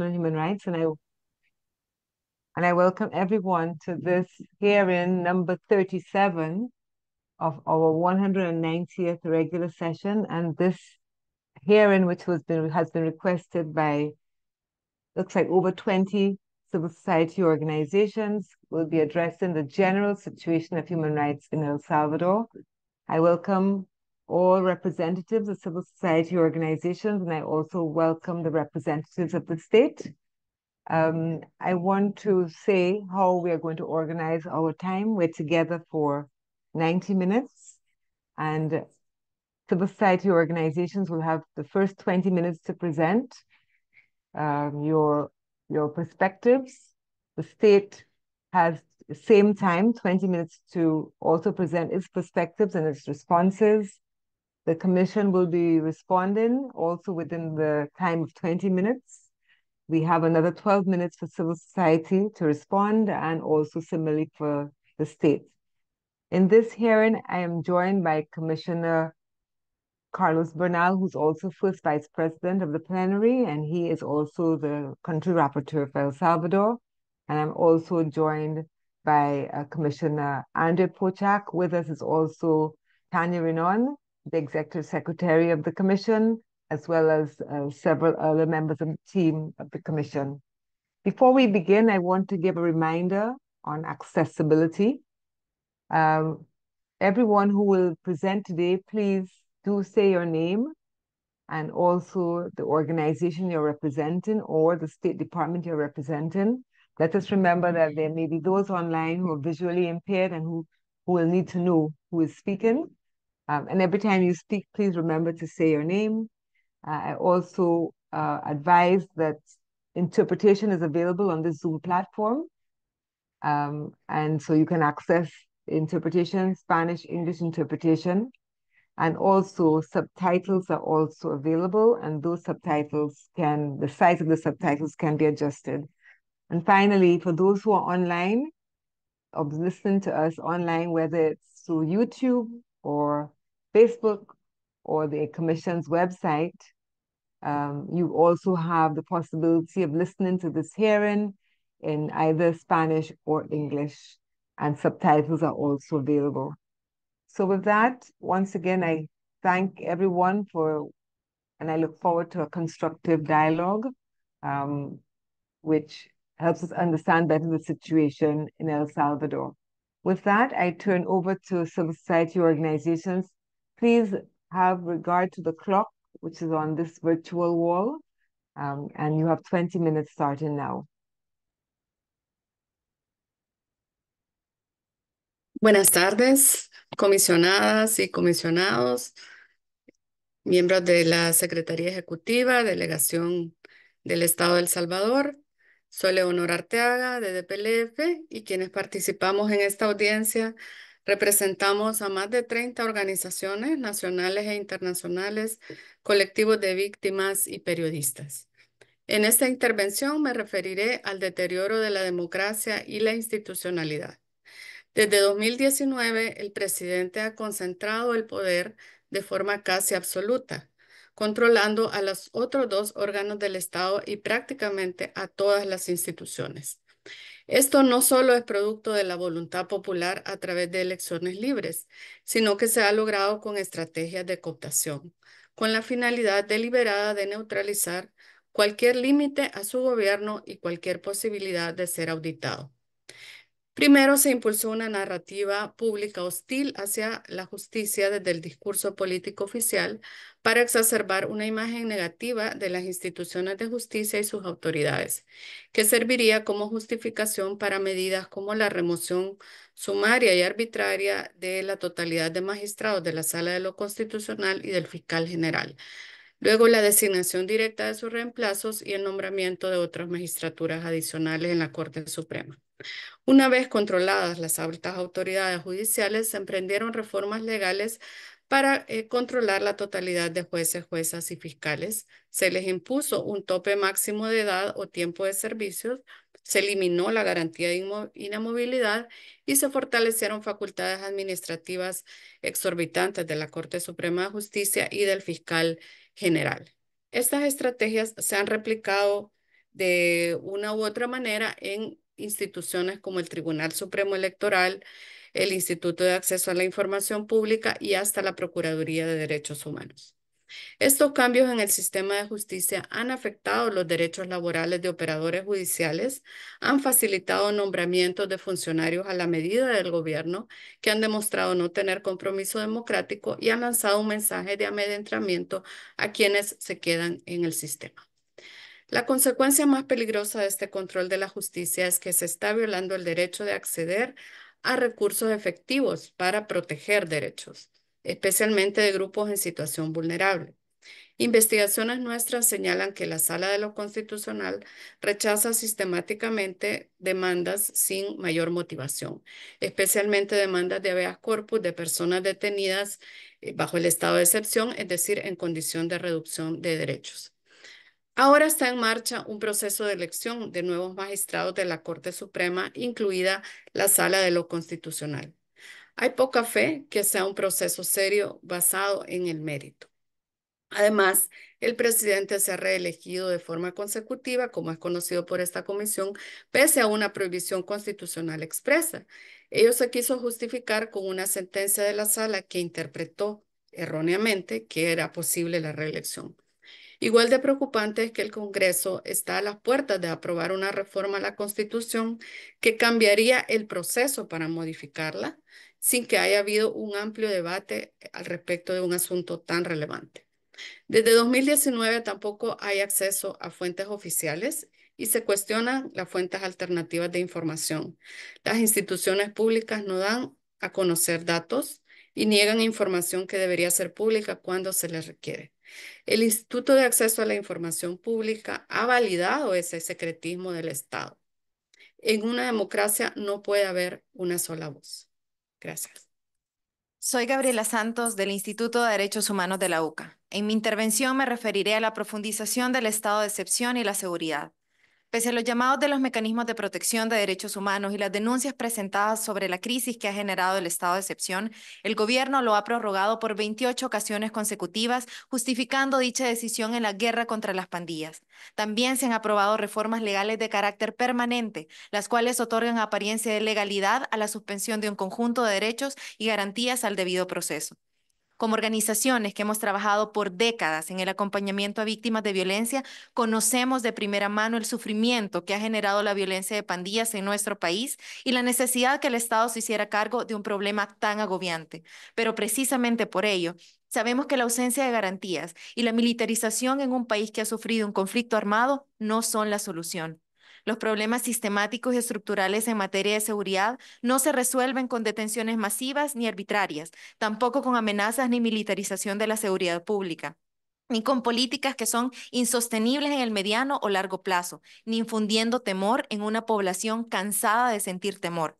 on human rights, and I and I welcome everyone to this hearing number 37 of our 190th regular session. And this hearing, which was been has been requested by looks like over 20 civil society organizations, will be addressing the general situation of human rights in El Salvador. I welcome all representatives of civil society organizations, and I also welcome the representatives of the state. Um, I want to say how we are going to organize our time. We're together for 90 minutes, and civil society organizations will have the first 20 minutes to present um, your, your perspectives. The state has same time, 20 minutes to also present its perspectives and its responses. The commission will be responding also within the time of 20 minutes. We have another 12 minutes for civil society to respond and also similarly for the state. In this hearing, I am joined by Commissioner Carlos Bernal, who's also first vice president of the plenary, and he is also the country rapporteur for El Salvador. And I'm also joined by uh, Commissioner Andre Pochak. With us is also Tanya Renon, the executive secretary of the commission, as well as uh, several other members of the team of the commission. Before we begin, I want to give a reminder on accessibility. Um, everyone who will present today, please do say your name and also the organization you're representing or the State Department you're representing. Let us remember that there may be those online who are visually impaired and who, who will need to know who is speaking. Um, and every time you speak, please remember to say your name. Uh, I also uh, advise that interpretation is available on the Zoom platform. Um, and so you can access interpretation, Spanish, English interpretation. And also subtitles are also available and those subtitles can, the size of the subtitles can be adjusted. And finally, for those who are online, or listening to us online, whether it's through YouTube, or Facebook or the Commission's website. Um, you also have the possibility of listening to this hearing in either Spanish or English, and subtitles are also available. So, with that, once again, I thank everyone for, and I look forward to a constructive dialogue, um, which helps us understand better the situation in El Salvador. With that, I turn over to civil society organizations. Please have regard to the clock, which is on this virtual wall, um, and you have 20 minutes starting now. Buenas tardes, comisionadas y comisionados, miembros de la Secretaría Ejecutiva, Delegación del Estado de Salvador, Soy Leonor Arteaga, de DPLF, y quienes participamos en esta audiencia representamos a más de 30 organizaciones nacionales e internacionales, colectivos de víctimas y periodistas. En esta intervención me referiré al deterioro de la democracia y la institucionalidad. Desde 2019, el presidente ha concentrado el poder de forma casi absoluta controlando a los otros dos órganos del Estado y prácticamente a todas las instituciones. Esto no solo es producto de la voluntad popular a través de elecciones libres, sino que se ha logrado con estrategias de cooptación, con la finalidad deliberada de neutralizar cualquier límite a su gobierno y cualquier posibilidad de ser auditado. Primero se impulsó una narrativa pública hostil hacia la justicia desde el discurso político oficial para exacerbar una imagen negativa de las instituciones de justicia y sus autoridades, que serviría como justificación para medidas como la remoción sumaria y arbitraria de la totalidad de magistrados de la Sala de lo Constitucional y del fiscal general, luego la designación directa de sus reemplazos y el nombramiento de otras magistraturas adicionales en la Corte Suprema. Una vez controladas las altas autoridades judiciales, se emprendieron reformas legales para eh, controlar la totalidad de jueces, juezas y fiscales. Se les impuso un tope máximo de edad o tiempo de servicios, se eliminó la garantía de inamovilidad y se fortalecieron facultades administrativas exorbitantes de la Corte Suprema de Justicia y del fiscal general. Estas estrategias se han replicado de una u otra manera en instituciones como el Tribunal Supremo Electoral, el Instituto de Acceso a la Información Pública y hasta la Procuraduría de Derechos Humanos. Estos cambios en el sistema de justicia han afectado los derechos laborales de operadores judiciales, han facilitado nombramientos de funcionarios a la medida del gobierno que han demostrado no tener compromiso democrático y han lanzado un mensaje de amedrentamiento a quienes se quedan en el sistema. La consecuencia más peligrosa de este control de la justicia es que se está violando el derecho de acceder a recursos efectivos para proteger derechos, especialmente de grupos en situación vulnerable. Investigaciones nuestras señalan que la Sala de lo Constitucional rechaza sistemáticamente demandas sin mayor motivación, especialmente demandas de habeas corpus de personas detenidas eh, bajo el estado de excepción, es decir, en condición de reducción de derechos. Ahora está en marcha un proceso de elección de nuevos magistrados de la Corte Suprema, incluida la Sala de lo Constitucional. Hay poca fe que sea un proceso serio basado en el mérito. Además, el presidente se ha reelegido de forma consecutiva, como es conocido por esta comisión, pese a una prohibición constitucional expresa. Ello se quiso justificar con una sentencia de la sala que interpretó erróneamente que era posible la reelección. Igual de preocupante es que el Congreso está a las puertas de aprobar una reforma a la Constitución que cambiaría el proceso para modificarla sin que haya habido un amplio debate al respecto de un asunto tan relevante. Desde 2019 tampoco hay acceso a fuentes oficiales y se cuestionan las fuentes alternativas de información. Las instituciones públicas no dan a conocer datos y niegan información que debería ser pública cuando se les requiere. El Instituto de Acceso a la Información Pública ha validado ese secretismo del Estado. En una democracia no puede haber una sola voz. Gracias. Soy Gabriela Santos del Instituto de Derechos Humanos de la UCA. En mi intervención me referiré a la profundización del estado de excepción y la seguridad. Pese a los llamados de los mecanismos de protección de derechos humanos y las denuncias presentadas sobre la crisis que ha generado el estado de excepción, el gobierno lo ha prorrogado por 28 ocasiones consecutivas, justificando dicha decisión en la guerra contra las pandillas. También se han aprobado reformas legales de carácter permanente, las cuales otorgan apariencia de legalidad a la suspensión de un conjunto de derechos y garantías al debido proceso. Como organizaciones que hemos trabajado por décadas en el acompañamiento a víctimas de violencia, conocemos de primera mano el sufrimiento que ha generado la violencia de pandillas en nuestro país y la necesidad que el Estado se hiciera cargo de un problema tan agobiante. Pero precisamente por ello, Sabemos que la ausencia de garantías y la militarización en un país que ha sufrido un conflicto armado no son la solución. Los problemas sistemáticos y estructurales en materia de seguridad no se resuelven con detenciones masivas ni arbitrarias, tampoco con amenazas ni militarización de la seguridad pública ni con políticas que son insostenibles en el mediano o largo plazo, ni infundiendo temor en una población cansada de sentir temor.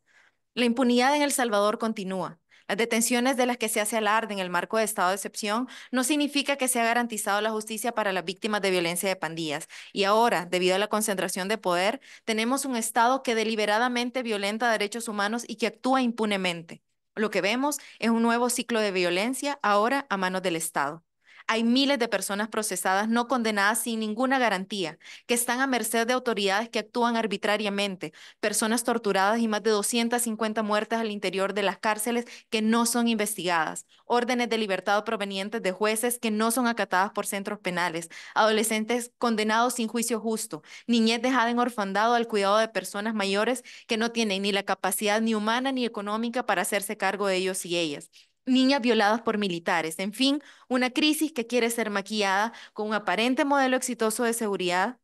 La impunidad en El Salvador continúa. Las detenciones de las que se hace alarde en el marco de estado de excepción no significa que se ha garantizado la justicia para las víctimas de violencia de pandillas. Y ahora, debido a la concentración de poder, tenemos un Estado que deliberadamente violenta derechos humanos y que actúa impunemente. Lo que vemos es un nuevo ciclo de violencia, ahora a manos del Estado hay miles de personas procesadas no condenadas sin ninguna garantía, que están a merced de autoridades que actúan arbitrariamente, personas torturadas y más de 250 muertes al interior de las cárceles que no son investigadas, órdenes de libertad provenientes de jueces que no son acatadas por centros penales, adolescentes condenados sin juicio justo, niñez dejada en orfandado al cuidado de personas mayores que no tienen ni la capacidad ni humana ni económica para hacerse cargo de ellos y ellas niñas violadas por militares. En fin, una crisis que quiere ser maquillada con un aparente modelo exitoso de seguridad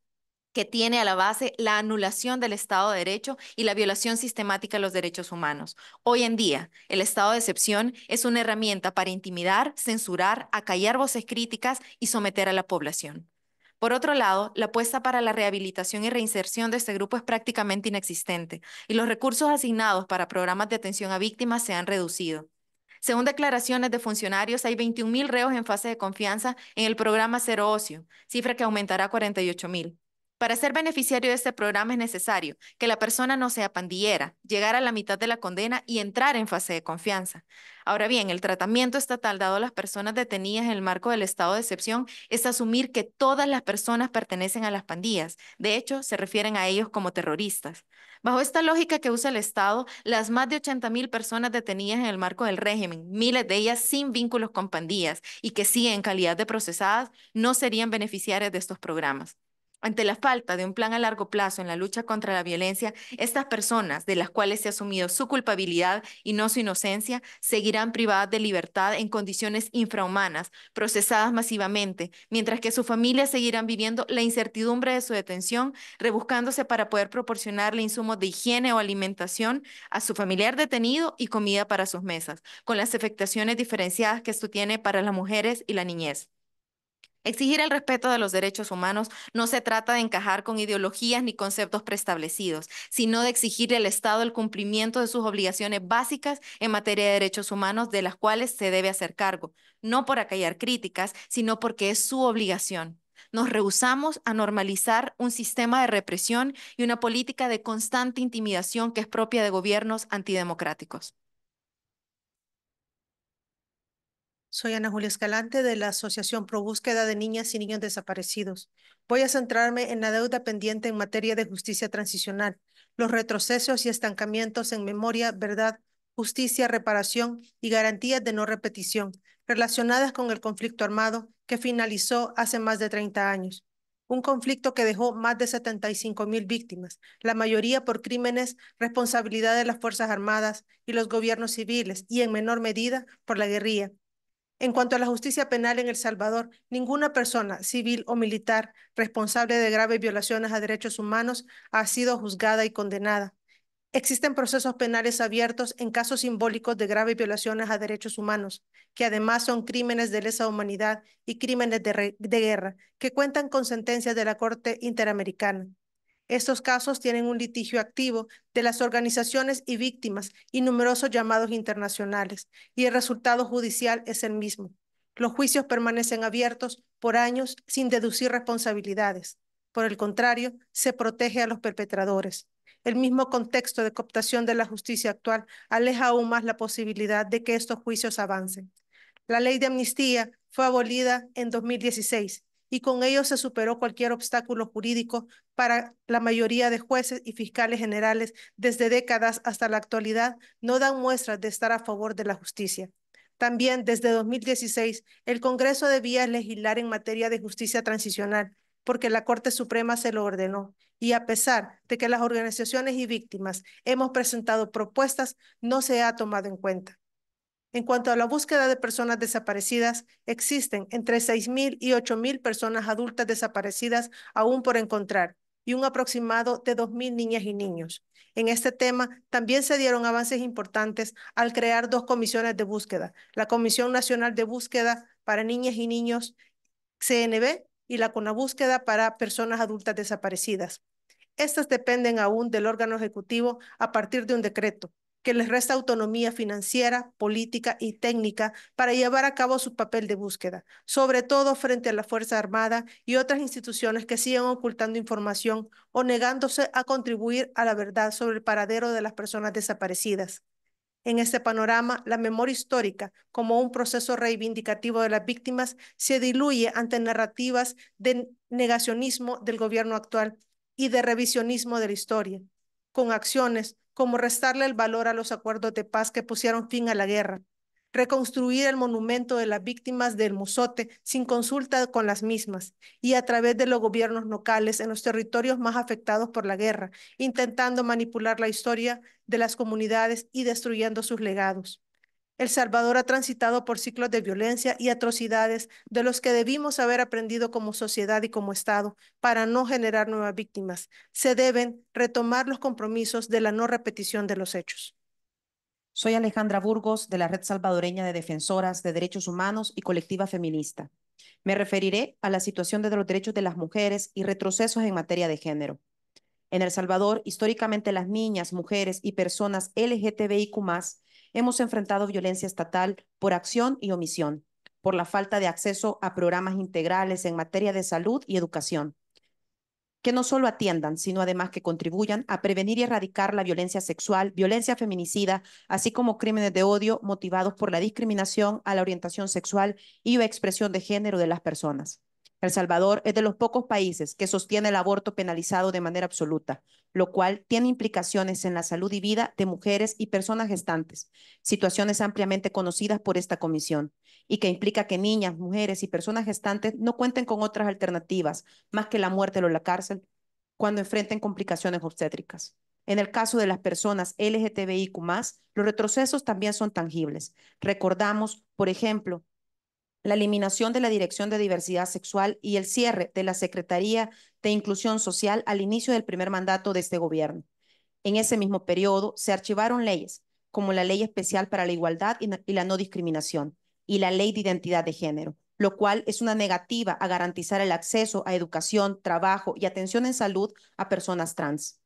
que tiene a la base la anulación del Estado de Derecho y la violación sistemática de los derechos humanos. Hoy en día, el estado de excepción es una herramienta para intimidar, censurar, acallar voces críticas y someter a la población. Por otro lado, la apuesta para la rehabilitación y reinserción de este grupo es prácticamente inexistente y los recursos asignados para programas de atención a víctimas se han reducido. Según declaraciones de funcionarios, hay 21 mil reos en fase de confianza en el programa Cero Ocio, cifra que aumentará a 48.000. mil. Para ser beneficiario de este programa es necesario que la persona no sea pandillera, llegar a la mitad de la condena y entrar en fase de confianza. Ahora bien, el tratamiento estatal dado a las personas detenidas en el marco del estado de excepción es asumir que todas las personas pertenecen a las pandillas. De hecho, se refieren a ellos como terroristas. Bajo esta lógica que usa el Estado, las más de 80.000 personas detenidas en el marco del régimen, miles de ellas sin vínculos con pandillas y que sí en calidad de procesadas, no serían beneficiarias de estos programas. Ante la falta de un plan a largo plazo en la lucha contra la violencia, estas personas, de las cuales se ha asumido su culpabilidad y no su inocencia, seguirán privadas de libertad en condiciones infrahumanas, procesadas masivamente, mientras que sus familias seguirán viviendo la incertidumbre de su detención, rebuscándose para poder proporcionarle insumos de higiene o alimentación a su familiar detenido y comida para sus mesas, con las afectaciones diferenciadas que esto tiene para las mujeres y la niñez. Exigir el respeto de los derechos humanos no se trata de encajar con ideologías ni conceptos preestablecidos, sino de exigirle al Estado el cumplimiento de sus obligaciones básicas en materia de derechos humanos de las cuales se debe hacer cargo, no por acallar críticas, sino porque es su obligación. Nos rehusamos a normalizar un sistema de represión y una política de constante intimidación que es propia de gobiernos antidemocráticos. Soy Ana Julia Escalante de la Asociación Pro Búsqueda de Niñas y Niños Desaparecidos. Voy a centrarme en la deuda pendiente en materia de justicia transicional, los retrocesos y estancamientos en memoria, verdad, justicia, reparación y garantías de no repetición relacionadas con el conflicto armado que finalizó hace más de 30 años. Un conflicto que dejó más de 75 mil víctimas, la mayoría por crímenes, responsabilidad de las Fuerzas Armadas y los gobiernos civiles, y en menor medida por la guerrilla, en cuanto a la justicia penal en El Salvador, ninguna persona, civil o militar, responsable de graves violaciones a derechos humanos ha sido juzgada y condenada. Existen procesos penales abiertos en casos simbólicos de graves violaciones a derechos humanos, que además son crímenes de lesa humanidad y crímenes de, guerra, que cuentan con sentencias de la Corte Interamericana. Estos casos tienen un litigio activo de las organizaciones y víctimas y numerosos llamados internacionales, y el resultado judicial es el mismo. Los juicios permanecen abiertos por años sin deducir responsabilidades. Por el contrario, se protege a los perpetradores. El mismo contexto de cooptación de la justicia actual aleja aún más la posibilidad de que estos juicios avancen. La ley de amnistía fue abolida en 2016 y con ello se superó cualquier obstáculo jurídico para la mayoría de jueces y fiscales generales desde décadas hasta la actualidad, no dan muestras de estar a favor de la justicia. También desde 2016, el Congreso debía legislar en materia de justicia transicional, porque la Corte Suprema se lo ordenó. Y a pesar de que las organizaciones y víctimas hemos presentado propuestas, no se ha tomado en cuenta. En cuanto a la búsqueda de personas desaparecidas, existen entre 6.000 y 8.000 personas adultas desaparecidas aún por encontrar y un aproximado de 2.000 niñas y niños. En este tema también se dieron avances importantes al crear dos comisiones de búsqueda, la Comisión Nacional de Búsqueda para Niñas y Niños, CNB, y la Conabúsqueda para Personas Adultas Desaparecidas. Estas dependen aún del órgano ejecutivo a partir de un decreto, que les resta autonomía financiera, política y técnica para llevar a cabo su papel de búsqueda, sobre todo frente a la Fuerza Armada y otras instituciones que siguen ocultando información o negándose a contribuir a la verdad sobre el paradero de las personas desaparecidas. En este panorama, la memoria histórica, como un proceso reivindicativo de las víctimas, se diluye ante narrativas de negacionismo del gobierno actual y de revisionismo de la historia, con acciones como restarle el valor a los acuerdos de paz que pusieron fin a la guerra, reconstruir el monumento de las víctimas del Musote sin consulta con las mismas y a través de los gobiernos locales en los territorios más afectados por la guerra, intentando manipular la historia de las comunidades y destruyendo sus legados. El Salvador ha transitado por ciclos de violencia y atrocidades de los que debimos haber aprendido como sociedad y como Estado para no generar nuevas víctimas. Se deben retomar los compromisos de la no repetición de los hechos. Soy Alejandra Burgos de la Red Salvadoreña de Defensoras de Derechos Humanos y Colectiva Feminista. Me referiré a la situación de los derechos de las mujeres y retrocesos en materia de género. En El Salvador, históricamente las niñas, mujeres y personas LGTBIQ hemos enfrentado violencia estatal por acción y omisión, por la falta de acceso a programas integrales en materia de salud y educación, que no solo atiendan, sino además que contribuyan a prevenir y erradicar la violencia sexual, violencia feminicida, así como crímenes de odio motivados por la discriminación a la orientación sexual y o expresión de género de las personas. El Salvador es de los pocos países que sostiene el aborto penalizado de manera absoluta, lo cual tiene implicaciones en la salud y vida de mujeres y personas gestantes, situaciones ampliamente conocidas por esta comisión, y que implica que niñas, mujeres y personas gestantes no cuenten con otras alternativas más que la muerte o la cárcel cuando enfrenten complicaciones obstétricas. En el caso de las personas LGTBIQ, los retrocesos también son tangibles. Recordamos, por ejemplo, la eliminación de la Dirección de Diversidad Sexual y el cierre de la Secretaría de Inclusión Social al inicio del primer mandato de este gobierno. En ese mismo periodo se archivaron leyes como la Ley Especial para la Igualdad y la No Discriminación y la Ley de Identidad de Género, lo cual es una negativa a garantizar el acceso a educación, trabajo y atención en salud a personas trans.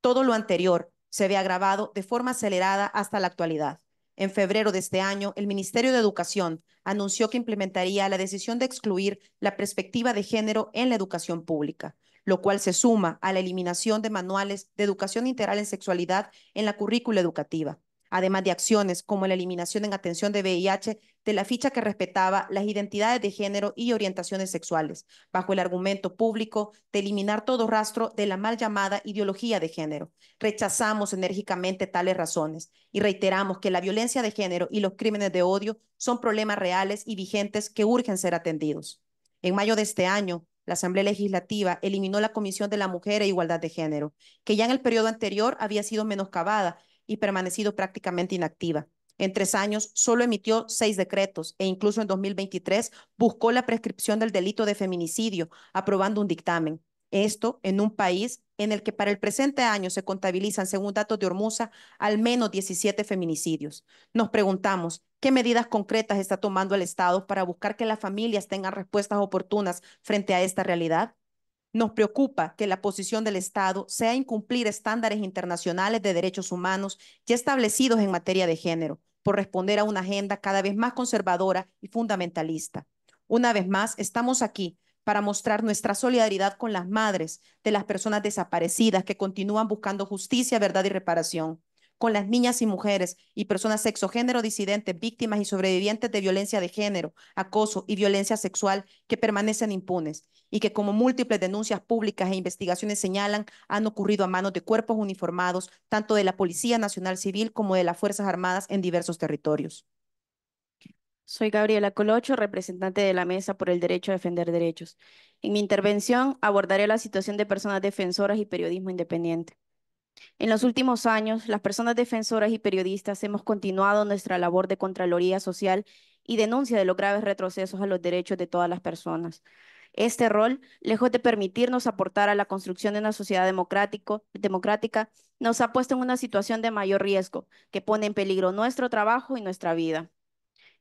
Todo lo anterior se ve agravado de forma acelerada hasta la actualidad. En febrero de este año, el Ministerio de Educación anunció que implementaría la decisión de excluir la perspectiva de género en la educación pública, lo cual se suma a la eliminación de manuales de educación integral en sexualidad en la currícula educativa además de acciones como la eliminación en atención de VIH de la ficha que respetaba las identidades de género y orientaciones sexuales, bajo el argumento público de eliminar todo rastro de la mal llamada ideología de género. Rechazamos enérgicamente tales razones y reiteramos que la violencia de género y los crímenes de odio son problemas reales y vigentes que urgen ser atendidos. En mayo de este año, la Asamblea Legislativa eliminó la Comisión de la Mujer e Igualdad de Género, que ya en el periodo anterior había sido menoscabada y permanecido prácticamente inactiva. En tres años solo emitió seis decretos e incluso en 2023 buscó la prescripción del delito de feminicidio, aprobando un dictamen. Esto en un país en el que para el presente año se contabilizan, según datos de Hormuza, al menos 17 feminicidios. Nos preguntamos, ¿qué medidas concretas está tomando el Estado para buscar que las familias tengan respuestas oportunas frente a esta realidad? Nos preocupa que la posición del Estado sea incumplir estándares internacionales de derechos humanos ya establecidos en materia de género, por responder a una agenda cada vez más conservadora y fundamentalista. Una vez más, estamos aquí para mostrar nuestra solidaridad con las madres de las personas desaparecidas que continúan buscando justicia, verdad y reparación con las niñas y mujeres y personas sexo sexogénero disidentes, víctimas y sobrevivientes de violencia de género, acoso y violencia sexual que permanecen impunes y que como múltiples denuncias públicas e investigaciones señalan han ocurrido a manos de cuerpos uniformados, tanto de la Policía Nacional Civil como de las Fuerzas Armadas en diversos territorios. Soy Gabriela Colocho, representante de la Mesa por el Derecho a Defender Derechos. En mi intervención abordaré la situación de personas defensoras y periodismo independiente. En los últimos años, las personas defensoras y periodistas hemos continuado nuestra labor de Contraloría Social y denuncia de los graves retrocesos a los derechos de todas las personas. Este rol, lejos de permitirnos aportar a la construcción de una sociedad democrática, nos ha puesto en una situación de mayor riesgo que pone en peligro nuestro trabajo y nuestra vida.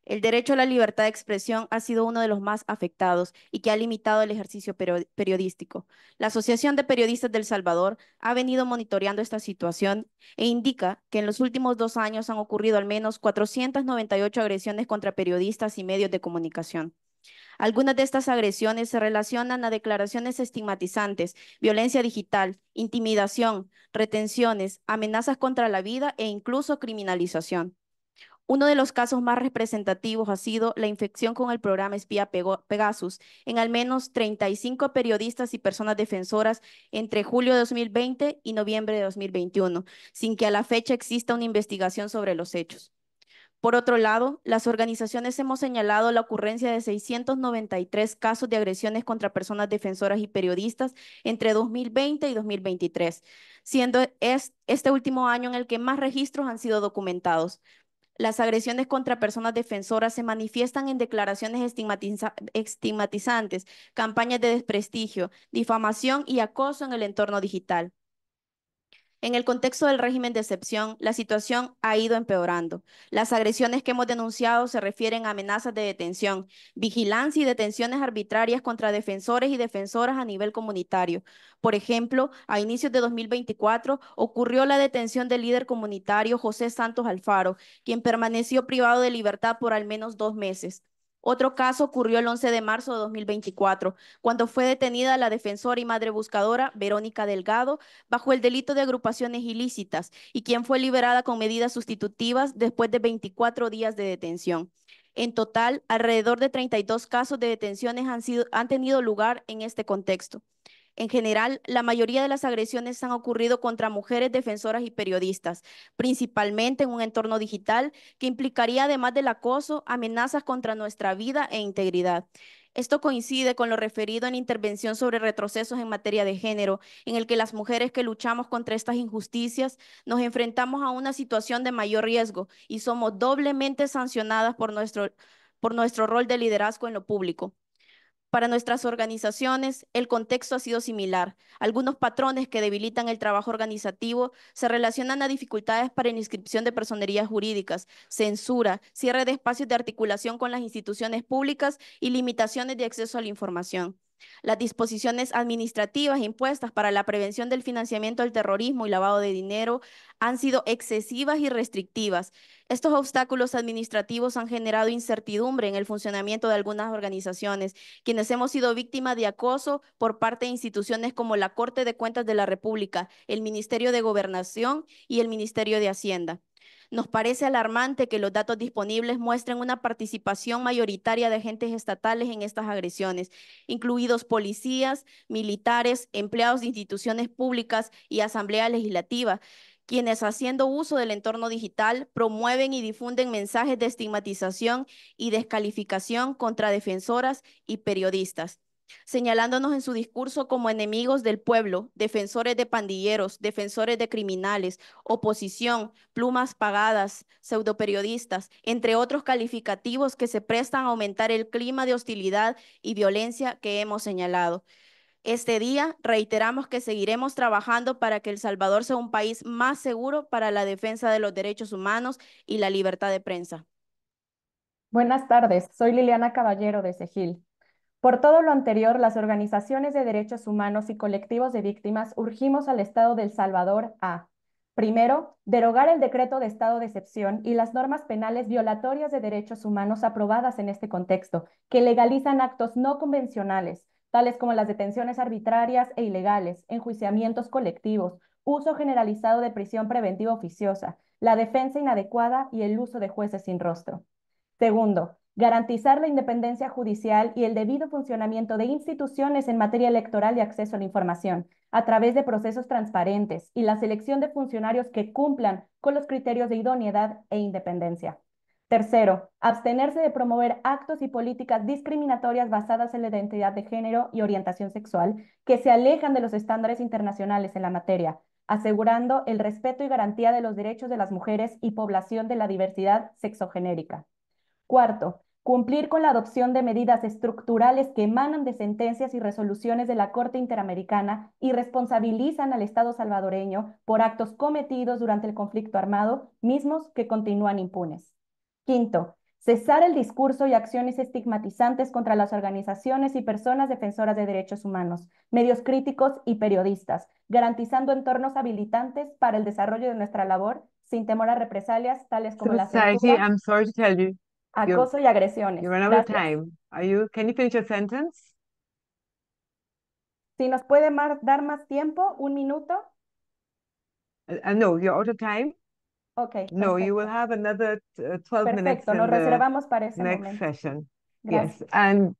El derecho a la libertad de expresión ha sido uno de los más afectados y que ha limitado el ejercicio periodístico. La Asociación de Periodistas del Salvador ha venido monitoreando esta situación e indica que en los últimos dos años han ocurrido al menos 498 agresiones contra periodistas y medios de comunicación. Algunas de estas agresiones se relacionan a declaraciones estigmatizantes, violencia digital, intimidación, retenciones, amenazas contra la vida e incluso criminalización. Uno de los casos más representativos ha sido la infección con el programa espía Pegasus en al menos 35 periodistas y personas defensoras entre julio de 2020 y noviembre de 2021, sin que a la fecha exista una investigación sobre los hechos. Por otro lado, las organizaciones hemos señalado la ocurrencia de 693 casos de agresiones contra personas defensoras y periodistas entre 2020 y 2023, siendo este último año en el que más registros han sido documentados. Las agresiones contra personas defensoras se manifiestan en declaraciones estigmatizantes, campañas de desprestigio, difamación y acoso en el entorno digital. En el contexto del régimen de excepción, la situación ha ido empeorando. Las agresiones que hemos denunciado se refieren a amenazas de detención, vigilancia y detenciones arbitrarias contra defensores y defensoras a nivel comunitario. Por ejemplo, a inicios de 2024 ocurrió la detención del líder comunitario José Santos Alfaro, quien permaneció privado de libertad por al menos dos meses. Otro caso ocurrió el 11 de marzo de 2024, cuando fue detenida la defensora y madre buscadora Verónica Delgado bajo el delito de agrupaciones ilícitas y quien fue liberada con medidas sustitutivas después de 24 días de detención. En total, alrededor de 32 casos de detenciones han, han tenido lugar en este contexto. En general, la mayoría de las agresiones han ocurrido contra mujeres defensoras y periodistas, principalmente en un entorno digital que implicaría, además del acoso, amenazas contra nuestra vida e integridad. Esto coincide con lo referido en intervención sobre retrocesos en materia de género, en el que las mujeres que luchamos contra estas injusticias nos enfrentamos a una situación de mayor riesgo y somos doblemente sancionadas por nuestro, por nuestro rol de liderazgo en lo público. Para nuestras organizaciones, el contexto ha sido similar. Algunos patrones que debilitan el trabajo organizativo se relacionan a dificultades para la inscripción de personerías jurídicas, censura, cierre de espacios de articulación con las instituciones públicas y limitaciones de acceso a la información. Las disposiciones administrativas impuestas para la prevención del financiamiento del terrorismo y lavado de dinero han sido excesivas y restrictivas. Estos obstáculos administrativos han generado incertidumbre en el funcionamiento de algunas organizaciones, quienes hemos sido víctimas de acoso por parte de instituciones como la Corte de Cuentas de la República, el Ministerio de Gobernación y el Ministerio de Hacienda. Nos parece alarmante que los datos disponibles muestren una participación mayoritaria de agentes estatales en estas agresiones, incluidos policías, militares, empleados de instituciones públicas y asamblea legislativa quienes haciendo uso del entorno digital promueven y difunden mensajes de estigmatización y descalificación contra defensoras y periodistas señalándonos en su discurso como enemigos del pueblo, defensores de pandilleros, defensores de criminales, oposición, plumas pagadas, pseudoperiodistas, entre otros calificativos que se prestan a aumentar el clima de hostilidad y violencia que hemos señalado. Este día reiteramos que seguiremos trabajando para que El Salvador sea un país más seguro para la defensa de los derechos humanos y la libertad de prensa. Buenas tardes, soy Liliana Caballero de Segil. Por todo lo anterior, las organizaciones de derechos humanos y colectivos de víctimas urgimos al Estado del Salvador a, primero, derogar el decreto de estado de excepción y las normas penales violatorias de derechos humanos aprobadas en este contexto, que legalizan actos no convencionales, tales como las detenciones arbitrarias e ilegales, enjuiciamientos colectivos, uso generalizado de prisión preventiva oficiosa, la defensa inadecuada y el uso de jueces sin rostro. Segundo, garantizar la independencia judicial y el debido funcionamiento de instituciones en materia electoral y acceso a la información, a través de procesos transparentes y la selección de funcionarios que cumplan con los criterios de idoneidad e independencia. Tercero, abstenerse de promover actos y políticas discriminatorias basadas en la identidad de género y orientación sexual que se alejan de los estándares internacionales en la materia, asegurando el respeto y garantía de los derechos de las mujeres y población de la diversidad sexogenérica. Cuarto, cumplir con la adopción de medidas estructurales que emanan de sentencias y resoluciones de la Corte Interamericana y responsabilizan al Estado salvadoreño por actos cometidos durante el conflicto armado, mismos que continúan impunes. Quinto, cesar el discurso y acciones estigmatizantes contra las organizaciones y personas defensoras de derechos humanos, medios críticos y periodistas, garantizando entornos habilitantes para el desarrollo de nuestra labor sin temor a represalias tales como las... Acoso y agresiones. You out of time. Are you, can you finish your sentence? Si nos puede dar más tiempo, un minuto. Uh, uh, no, you're out of time. Okay. No, you will have another 12 uh, minutes. Perfecto, nos reservamos para ese next session. Yes, and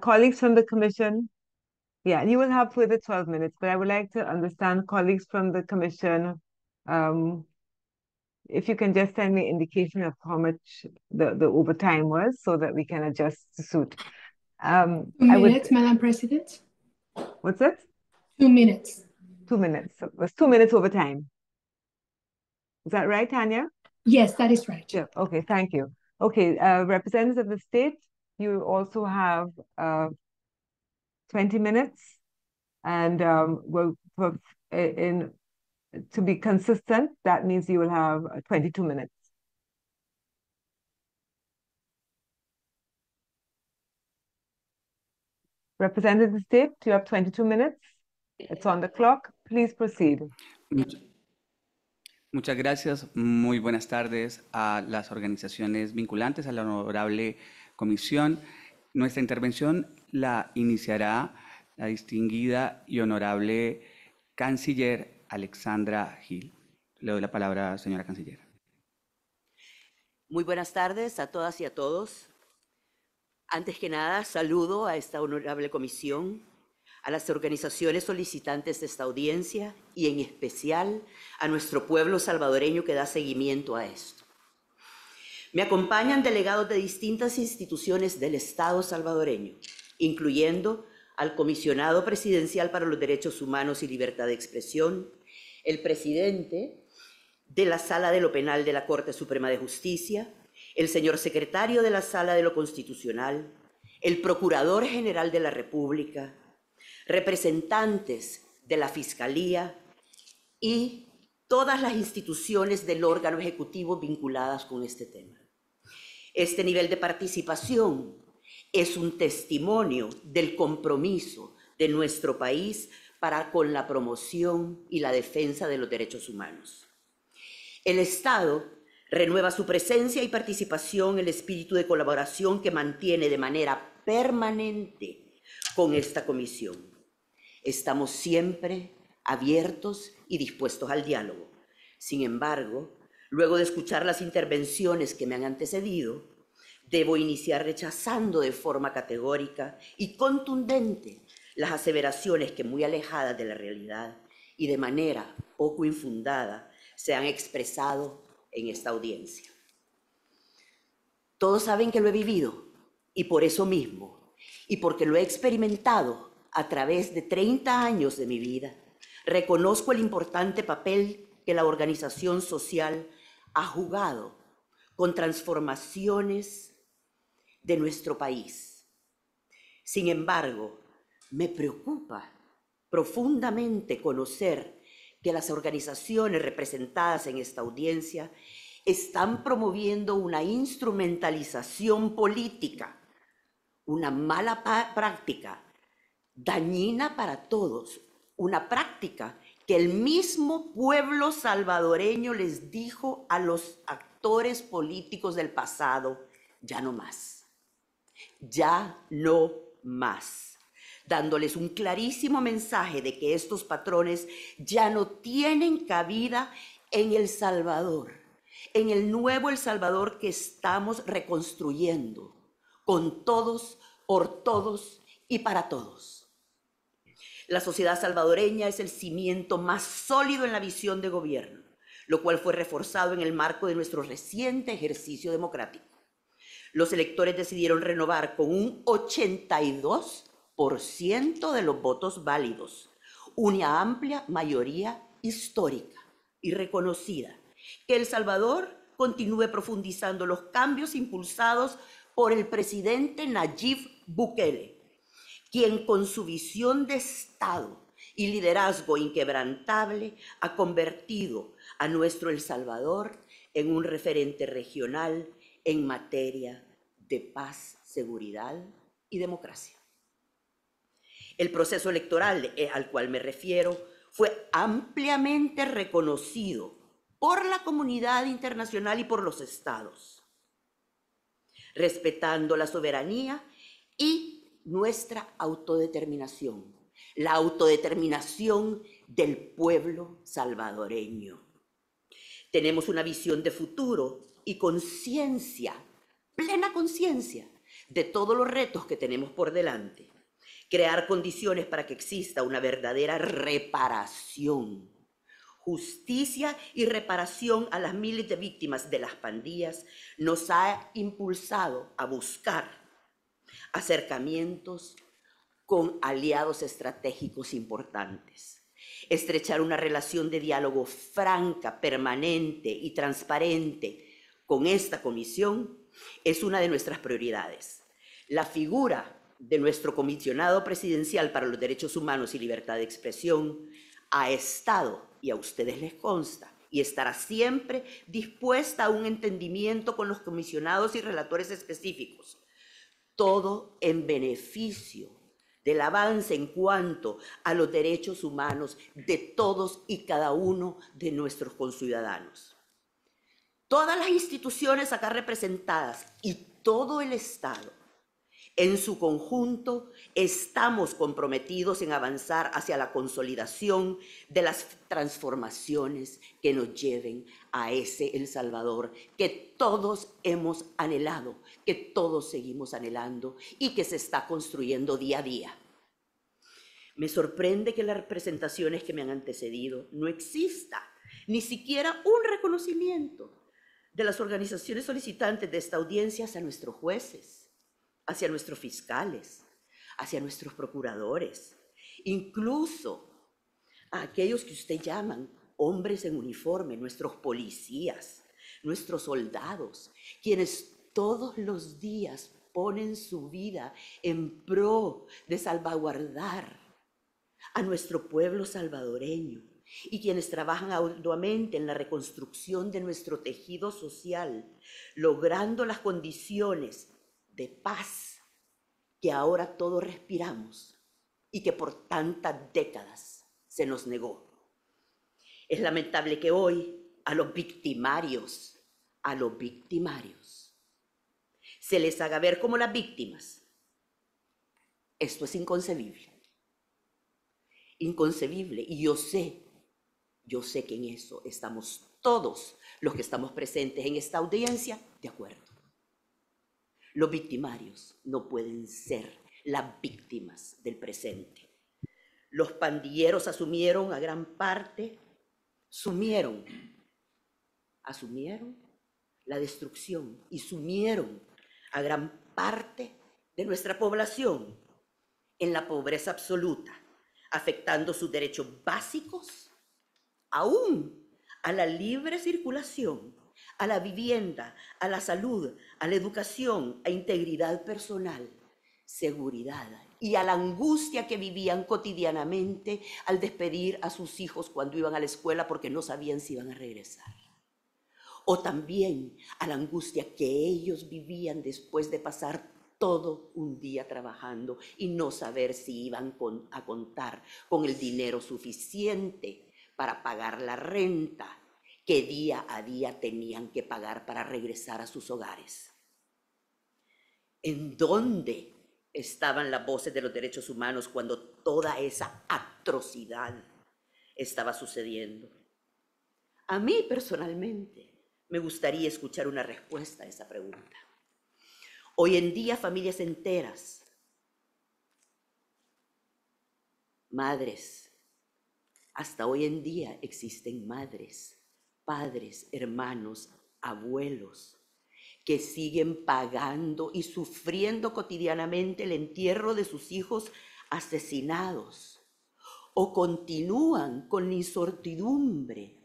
colleagues from the commission. Yeah, you will have further 12 minutes, but I would like to understand colleagues from the commission um, if you can just send me indication of how much the, the overtime was so that we can adjust to suit. Um, Two minutes, would, Madam President. What's that? Two minutes. Two minutes. So it was two minutes overtime. Is that right, Tanya? Yes, that is right. Okay, thank you. Okay, uh, representatives of the state, you also have uh, 20 minutes and um, we'll, in to be consistent, that means you will have 22 uh, minutes. Representative State, you have 22 minutes. It's on the clock. Please proceed. Muchas gracias. Muy buenas tardes a las organizaciones vinculantes, a la honorable comisión. Nuestra intervención la iniciará la distinguida y honorable canciller Alexandra Gil. Le doy la palabra, señora canciller. Muy buenas tardes a todas y a todos. Antes que nada, saludo a esta honorable comisión, a las organizaciones solicitantes de esta audiencia y en especial a nuestro pueblo salvadoreño que da seguimiento a esto. Me acompañan delegados de distintas instituciones del Estado salvadoreño, incluyendo al comisionado presidencial para los derechos humanos y libertad de expresión, el presidente de la Sala de lo Penal de la Corte Suprema de Justicia, el señor secretario de la Sala de lo Constitucional, el Procurador General de la República, representantes de la Fiscalía y todas las instituciones del órgano ejecutivo vinculadas con este tema. Este nivel de participación es un testimonio del compromiso de nuestro país para con la promoción y la defensa de los derechos humanos. El Estado renueva su presencia y participación, en el espíritu de colaboración que mantiene de manera permanente con esta comisión. Estamos siempre abiertos y dispuestos al diálogo. Sin embargo, luego de escuchar las intervenciones que me han antecedido, debo iniciar rechazando de forma categórica y contundente las aseveraciones que muy alejadas de la realidad y de manera poco infundada se han expresado en esta audiencia. Todos saben que lo he vivido y por eso mismo, y porque lo he experimentado a través de 30 años de mi vida, reconozco el importante papel que la organización social ha jugado con transformaciones de nuestro país. Sin embargo, me preocupa profundamente conocer que las organizaciones representadas en esta audiencia están promoviendo una instrumentalización política, una mala práctica, dañina para todos, una práctica que el mismo pueblo salvadoreño les dijo a los actores políticos del pasado, ya no más, ya no más dándoles un clarísimo mensaje de que estos patrones ya no tienen cabida en El Salvador, en el nuevo El Salvador que estamos reconstruyendo, con todos, por todos y para todos. La sociedad salvadoreña es el cimiento más sólido en la visión de gobierno, lo cual fue reforzado en el marco de nuestro reciente ejercicio democrático. Los electores decidieron renovar con un 82 de los votos válidos, una amplia mayoría histórica y reconocida. Que El Salvador continúe profundizando los cambios impulsados por el presidente Nayib Bukele, quien con su visión de Estado y liderazgo inquebrantable ha convertido a nuestro El Salvador en un referente regional en materia de paz, seguridad y democracia. El proceso electoral eh, al cual me refiero fue ampliamente reconocido por la comunidad internacional y por los estados, respetando la soberanía y nuestra autodeterminación, la autodeterminación del pueblo salvadoreño. Tenemos una visión de futuro y conciencia, plena conciencia de todos los retos que tenemos por delante crear condiciones para que exista una verdadera reparación, justicia y reparación a las miles de víctimas de las pandillas nos ha impulsado a buscar acercamientos con aliados estratégicos importantes estrechar una relación de diálogo franca, permanente y transparente con esta comisión es una de nuestras prioridades. La figura de nuestro comisionado presidencial para los derechos humanos y libertad de expresión ha estado, y a ustedes les consta, y estará siempre dispuesta a un entendimiento con los comisionados y relatores específicos, todo en beneficio del avance en cuanto a los derechos humanos de todos y cada uno de nuestros conciudadanos. Todas las instituciones acá representadas y todo el Estado en su conjunto, estamos comprometidos en avanzar hacia la consolidación de las transformaciones que nos lleven a ese El Salvador que todos hemos anhelado, que todos seguimos anhelando y que se está construyendo día a día. Me sorprende que las representaciones que me han antecedido no exista ni siquiera un reconocimiento de las organizaciones solicitantes de esta audiencia a nuestros jueces hacia nuestros fiscales, hacia nuestros procuradores, incluso a aquellos que usted llaman hombres en uniforme, nuestros policías, nuestros soldados, quienes todos los días ponen su vida en pro de salvaguardar a nuestro pueblo salvadoreño y quienes trabajan arduamente en la reconstrucción de nuestro tejido social, logrando las condiciones de paz que ahora todos respiramos y que por tantas décadas se nos negó. Es lamentable que hoy a los victimarios, a los victimarios, se les haga ver como las víctimas. Esto es inconcebible. Inconcebible. Y yo sé, yo sé que en eso estamos todos los que estamos presentes en esta audiencia de acuerdo. Los victimarios no pueden ser las víctimas del presente. Los pandilleros asumieron a gran parte, sumieron, asumieron la destrucción y sumieron a gran parte de nuestra población en la pobreza absoluta, afectando sus derechos básicos, aún a la libre circulación, a la vivienda, a la salud, a la educación, a integridad personal, seguridad y a la angustia que vivían cotidianamente al despedir a sus hijos cuando iban a la escuela porque no sabían si iban a regresar. O también a la angustia que ellos vivían después de pasar todo un día trabajando y no saber si iban a contar con el dinero suficiente para pagar la renta que día a día tenían que pagar para regresar a sus hogares en dónde estaban las voces de los derechos humanos cuando toda esa atrocidad estaba sucediendo. A mí personalmente me gustaría escuchar una respuesta a esa pregunta. Hoy en día familias enteras, madres, hasta hoy en día existen madres, padres, hermanos, abuelos, que siguen pagando y sufriendo cotidianamente el entierro de sus hijos asesinados o continúan con la incertidumbre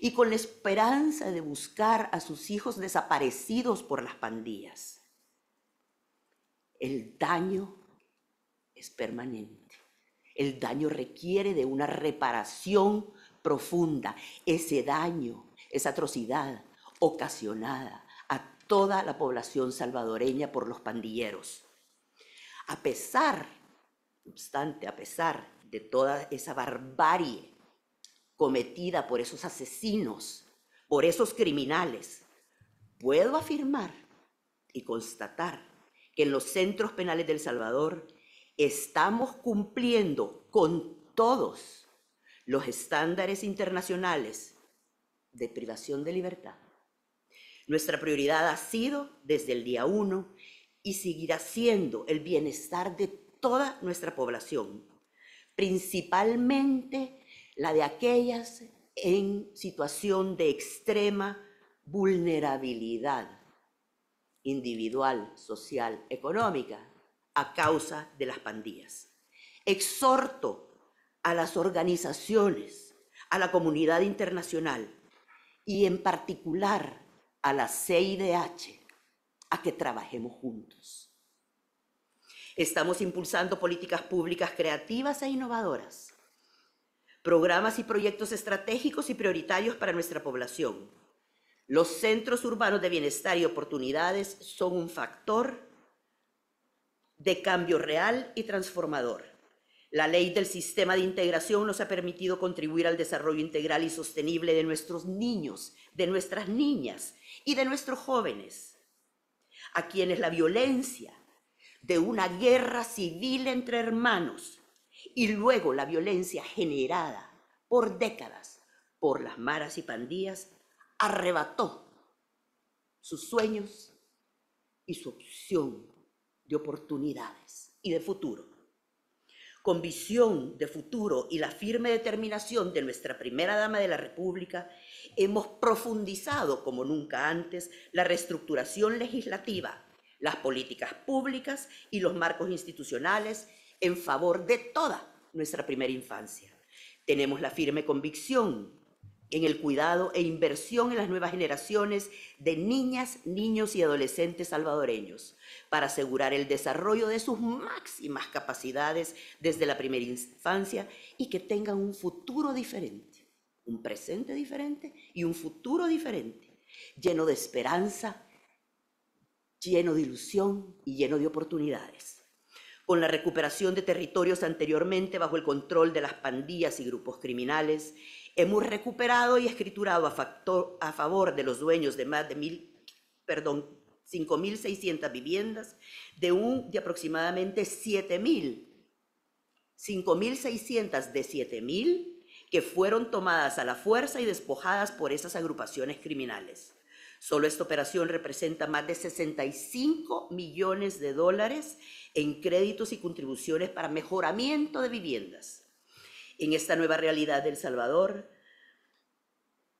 y con la esperanza de buscar a sus hijos desaparecidos por las pandillas. El daño es permanente. El daño requiere de una reparación profunda. Ese daño, esa atrocidad ocasionada toda la población salvadoreña por los pandilleros. A pesar, no obstante, a pesar de toda esa barbarie cometida por esos asesinos, por esos criminales, puedo afirmar y constatar que en los centros penales del Salvador estamos cumpliendo con todos los estándares internacionales de privación de libertad nuestra prioridad ha sido desde el día uno y seguirá siendo el bienestar de toda nuestra población, principalmente la de aquellas en situación de extrema vulnerabilidad individual, social, económica, a causa de las pandillas. Exhorto a las organizaciones, a la comunidad internacional y en particular a la CIDH a que trabajemos juntos. Estamos impulsando políticas públicas creativas e innovadoras, programas y proyectos estratégicos y prioritarios para nuestra población. Los centros urbanos de bienestar y oportunidades son un factor de cambio real y transformador. La ley del sistema de integración nos ha permitido contribuir al desarrollo integral y sostenible de nuestros niños, de nuestras niñas y de nuestros jóvenes, a quienes la violencia de una guerra civil entre hermanos y luego la violencia generada por décadas por las maras y pandillas arrebató sus sueños y su opción de oportunidades y de futuro con visión de futuro y la firme determinación de nuestra primera dama de la República, hemos profundizado como nunca antes la reestructuración legislativa, las políticas públicas y los marcos institucionales en favor de toda nuestra primera infancia. Tenemos la firme convicción en el cuidado e inversión en las nuevas generaciones de niñas, niños y adolescentes salvadoreños, para asegurar el desarrollo de sus máximas capacidades desde la primera infancia y que tengan un futuro diferente, un presente diferente y un futuro diferente, lleno de esperanza, lleno de ilusión y lleno de oportunidades con la recuperación de territorios anteriormente bajo el control de las pandillas y grupos criminales, Hemos recuperado y escriturado a, favor de los dueños de más de perdón, 5.600 viviendas de, un, de aproximadamente 7.000, 5.600 de 7.000 que fueron tomadas a la fuerza y despojadas por esas agrupaciones criminales. Solo esta operación representa más de 65 millones de dólares en créditos y contribuciones para mejoramiento de viviendas en esta nueva realidad del Salvador,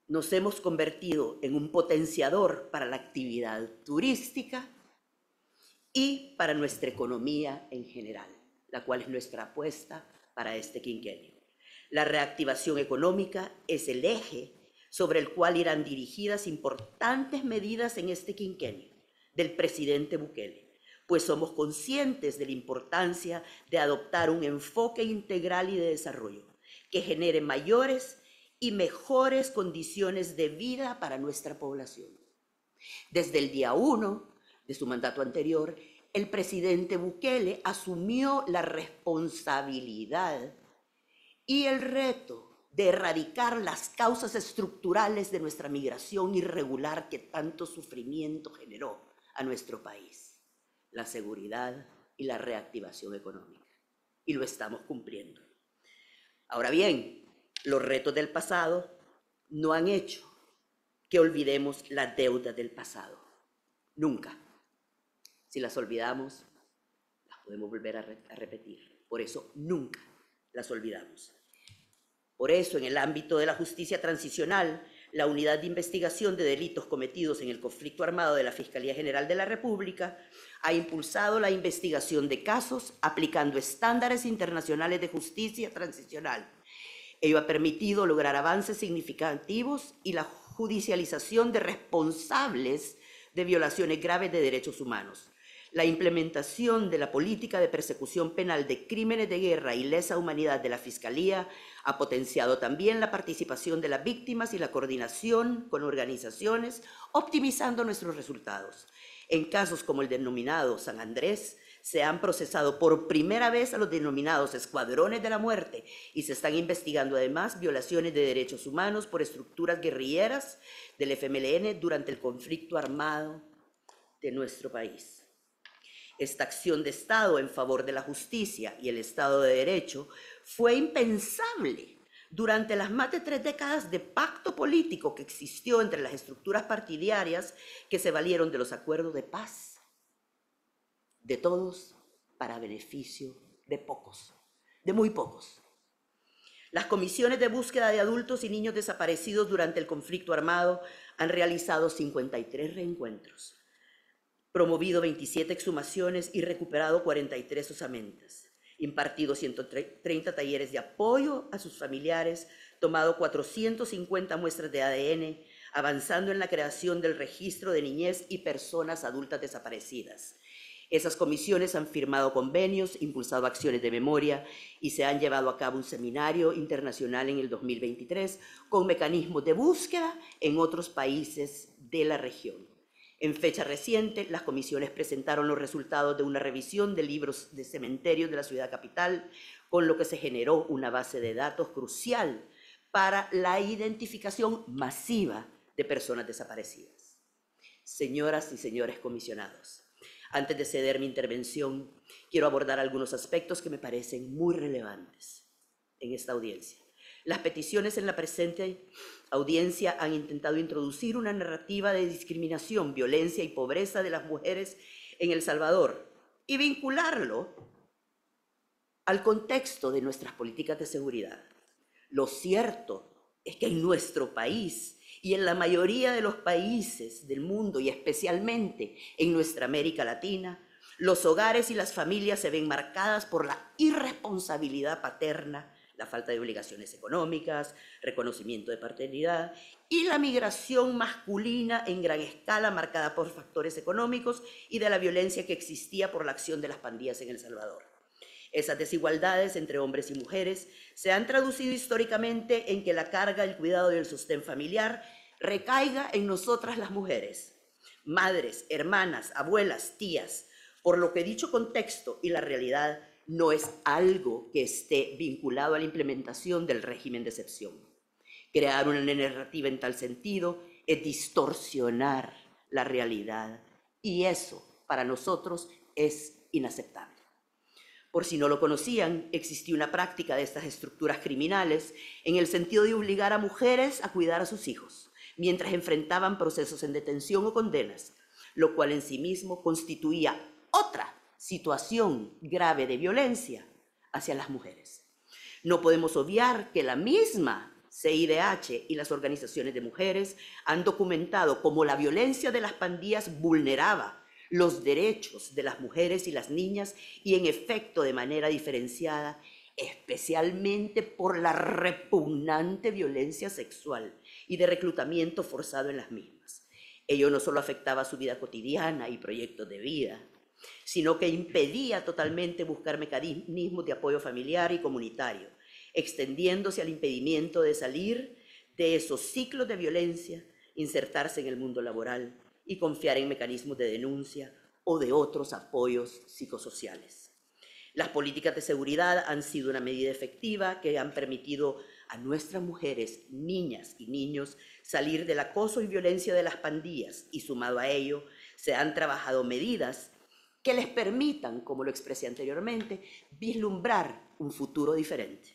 nos hemos convertido en un potenciador para la actividad turística y para nuestra economía en general, la cual es nuestra apuesta para este quinquenio. La reactivación económica es el eje sobre el cual irán dirigidas importantes medidas en este quinquenio del presidente Bukele pues somos conscientes de la importancia de adoptar un enfoque integral y de desarrollo que genere mayores y mejores condiciones de vida para nuestra población. Desde el día 1 de su mandato anterior, el presidente Bukele asumió la responsabilidad y el reto de erradicar las causas estructurales de nuestra migración irregular que tanto sufrimiento generó a nuestro país la seguridad y la reactivación económica. Y lo estamos cumpliendo. Ahora bien, los retos del pasado no han hecho que olvidemos las deudas del pasado. Nunca. Si las olvidamos, las podemos volver a, a repetir. Por eso nunca las olvidamos. Por eso, en el ámbito de la justicia transicional, la Unidad de Investigación de Delitos Cometidos en el Conflicto Armado de la Fiscalía General de la República ha impulsado la investigación de casos aplicando estándares internacionales de justicia transicional. Ello ha permitido lograr avances significativos y la judicialización de responsables de violaciones graves de derechos humanos. La implementación de la política de persecución penal de crímenes de guerra y lesa humanidad de la Fiscalía ha potenciado también la participación de las víctimas y la coordinación con organizaciones, optimizando nuestros resultados. En casos como el denominado San Andrés, se han procesado por primera vez a los denominados escuadrones de la muerte y se están investigando además violaciones de derechos humanos por estructuras guerrilleras del FMLN durante el conflicto armado de nuestro país. Esta acción de Estado en favor de la justicia y el Estado de Derecho fue impensable durante las más de tres décadas de pacto político que existió entre las estructuras partidarias que se valieron de los acuerdos de paz, de todos para beneficio de pocos, de muy pocos. Las comisiones de búsqueda de adultos y niños desaparecidos durante el conflicto armado han realizado 53 reencuentros, promovido 27 exhumaciones y recuperado 43 osamentas impartido 130 talleres de apoyo a sus familiares, tomado 450 muestras de ADN, avanzando en la creación del registro de niñez y personas adultas desaparecidas. Esas comisiones han firmado convenios, impulsado acciones de memoria y se han llevado a cabo un seminario internacional en el 2023 con mecanismos de búsqueda en otros países de la región. En fecha reciente, las comisiones presentaron los resultados de una revisión de libros de cementerios de la ciudad capital, con lo que se generó una base de datos crucial para la identificación masiva de personas desaparecidas. Señoras y señores comisionados, antes de ceder mi intervención, quiero abordar algunos aspectos que me parecen muy relevantes en esta audiencia. Las peticiones en la presente audiencia han intentado introducir una narrativa de discriminación, violencia y pobreza de las mujeres en El Salvador y vincularlo al contexto de nuestras políticas de seguridad. Lo cierto es que en nuestro país y en la mayoría de los países del mundo y especialmente en nuestra América Latina, los hogares y las familias se ven marcadas por la irresponsabilidad paterna la falta de obligaciones económicas, reconocimiento de paternidad y la migración masculina en gran escala marcada por factores económicos y de la violencia que existía por la acción de las pandillas en El Salvador. Esas desigualdades entre hombres y mujeres se han traducido históricamente en que la carga, el cuidado y el sostén familiar recaiga en nosotras las mujeres, madres, hermanas, abuelas, tías, por lo que dicho contexto y la realidad no es algo que esté vinculado a la implementación del régimen de excepción. Crear una narrativa en tal sentido es distorsionar la realidad y eso para nosotros es inaceptable. Por si no lo conocían, existía una práctica de estas estructuras criminales en el sentido de obligar a mujeres a cuidar a sus hijos mientras enfrentaban procesos en detención o condenas, lo cual en sí mismo constituía otra situación grave de violencia hacia las mujeres. No podemos obviar que la misma CIDH y las organizaciones de mujeres han documentado cómo la violencia de las pandillas vulneraba los derechos de las mujeres y las niñas y en efecto de manera diferenciada, especialmente por la repugnante violencia sexual y de reclutamiento forzado en las mismas. Ello no solo afectaba su vida cotidiana y proyectos de vida, sino que impedía totalmente buscar mecanismos de apoyo familiar y comunitario, extendiéndose al impedimento de salir de esos ciclos de violencia, insertarse en el mundo laboral y confiar en mecanismos de denuncia o de otros apoyos psicosociales. Las políticas de seguridad han sido una medida efectiva que han permitido a nuestras mujeres, niñas y niños salir del acoso y violencia de las pandillas y sumado a ello se han trabajado medidas que les permitan, como lo expresé anteriormente, vislumbrar un futuro diferente.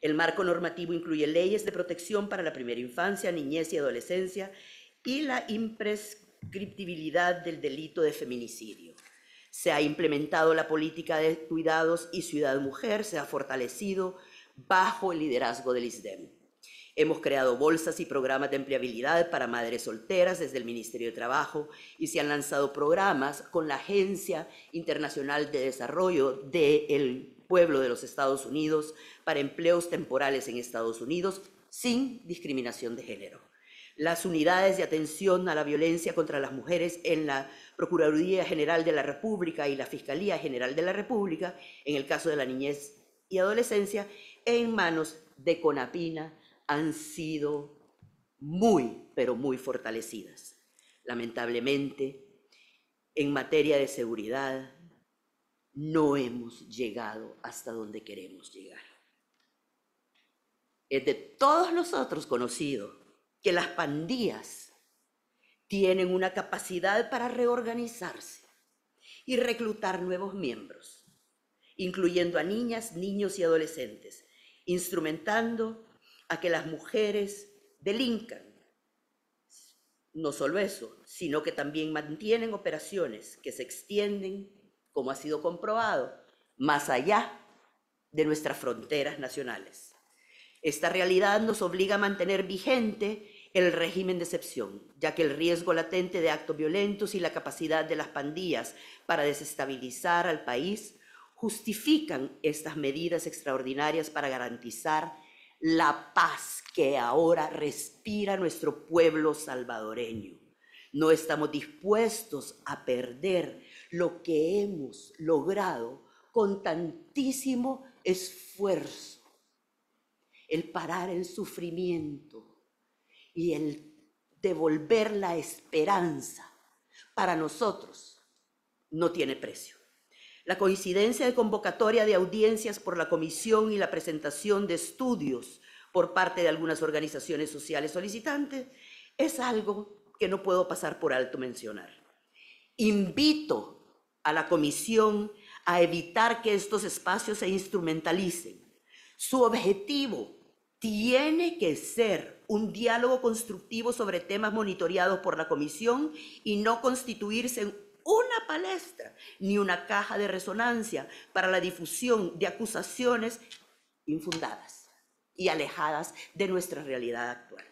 El marco normativo incluye leyes de protección para la primera infancia, niñez y adolescencia y la imprescriptibilidad del delito de feminicidio. Se ha implementado la política de cuidados y ciudad mujer, se ha fortalecido bajo el liderazgo del ISDEM. Hemos creado bolsas y programas de empleabilidad para madres solteras desde el Ministerio de Trabajo y se han lanzado programas con la Agencia Internacional de Desarrollo del Pueblo de los Estados Unidos para empleos temporales en Estados Unidos sin discriminación de género. Las unidades de atención a la violencia contra las mujeres en la Procuraduría General de la República y la Fiscalía General de la República, en el caso de la niñez y adolescencia, en manos de Conapina, han sido muy, pero muy fortalecidas. Lamentablemente, en materia de seguridad, no hemos llegado hasta donde queremos llegar. Es de todos nosotros conocido que las pandillas tienen una capacidad para reorganizarse y reclutar nuevos miembros, incluyendo a niñas, niños y adolescentes, instrumentando a que las mujeres delincan. No solo eso, sino que también mantienen operaciones que se extienden, como ha sido comprobado, más allá de nuestras fronteras nacionales. Esta realidad nos obliga a mantener vigente el régimen de excepción, ya que el riesgo latente de actos violentos y la capacidad de las pandillas para desestabilizar al país justifican estas medidas extraordinarias para garantizar la paz que ahora respira nuestro pueblo salvadoreño. No estamos dispuestos a perder lo que hemos logrado con tantísimo esfuerzo. El parar el sufrimiento y el devolver la esperanza para nosotros no tiene precio la coincidencia de convocatoria de audiencias por la comisión y la presentación de estudios por parte de algunas organizaciones sociales solicitantes, es algo que no puedo pasar por alto mencionar. Invito a la comisión a evitar que estos espacios se instrumentalicen. Su objetivo tiene que ser un diálogo constructivo sobre temas monitoreados por la comisión y no constituirse en una palestra ni una caja de resonancia para la difusión de acusaciones infundadas y alejadas de nuestra realidad actual.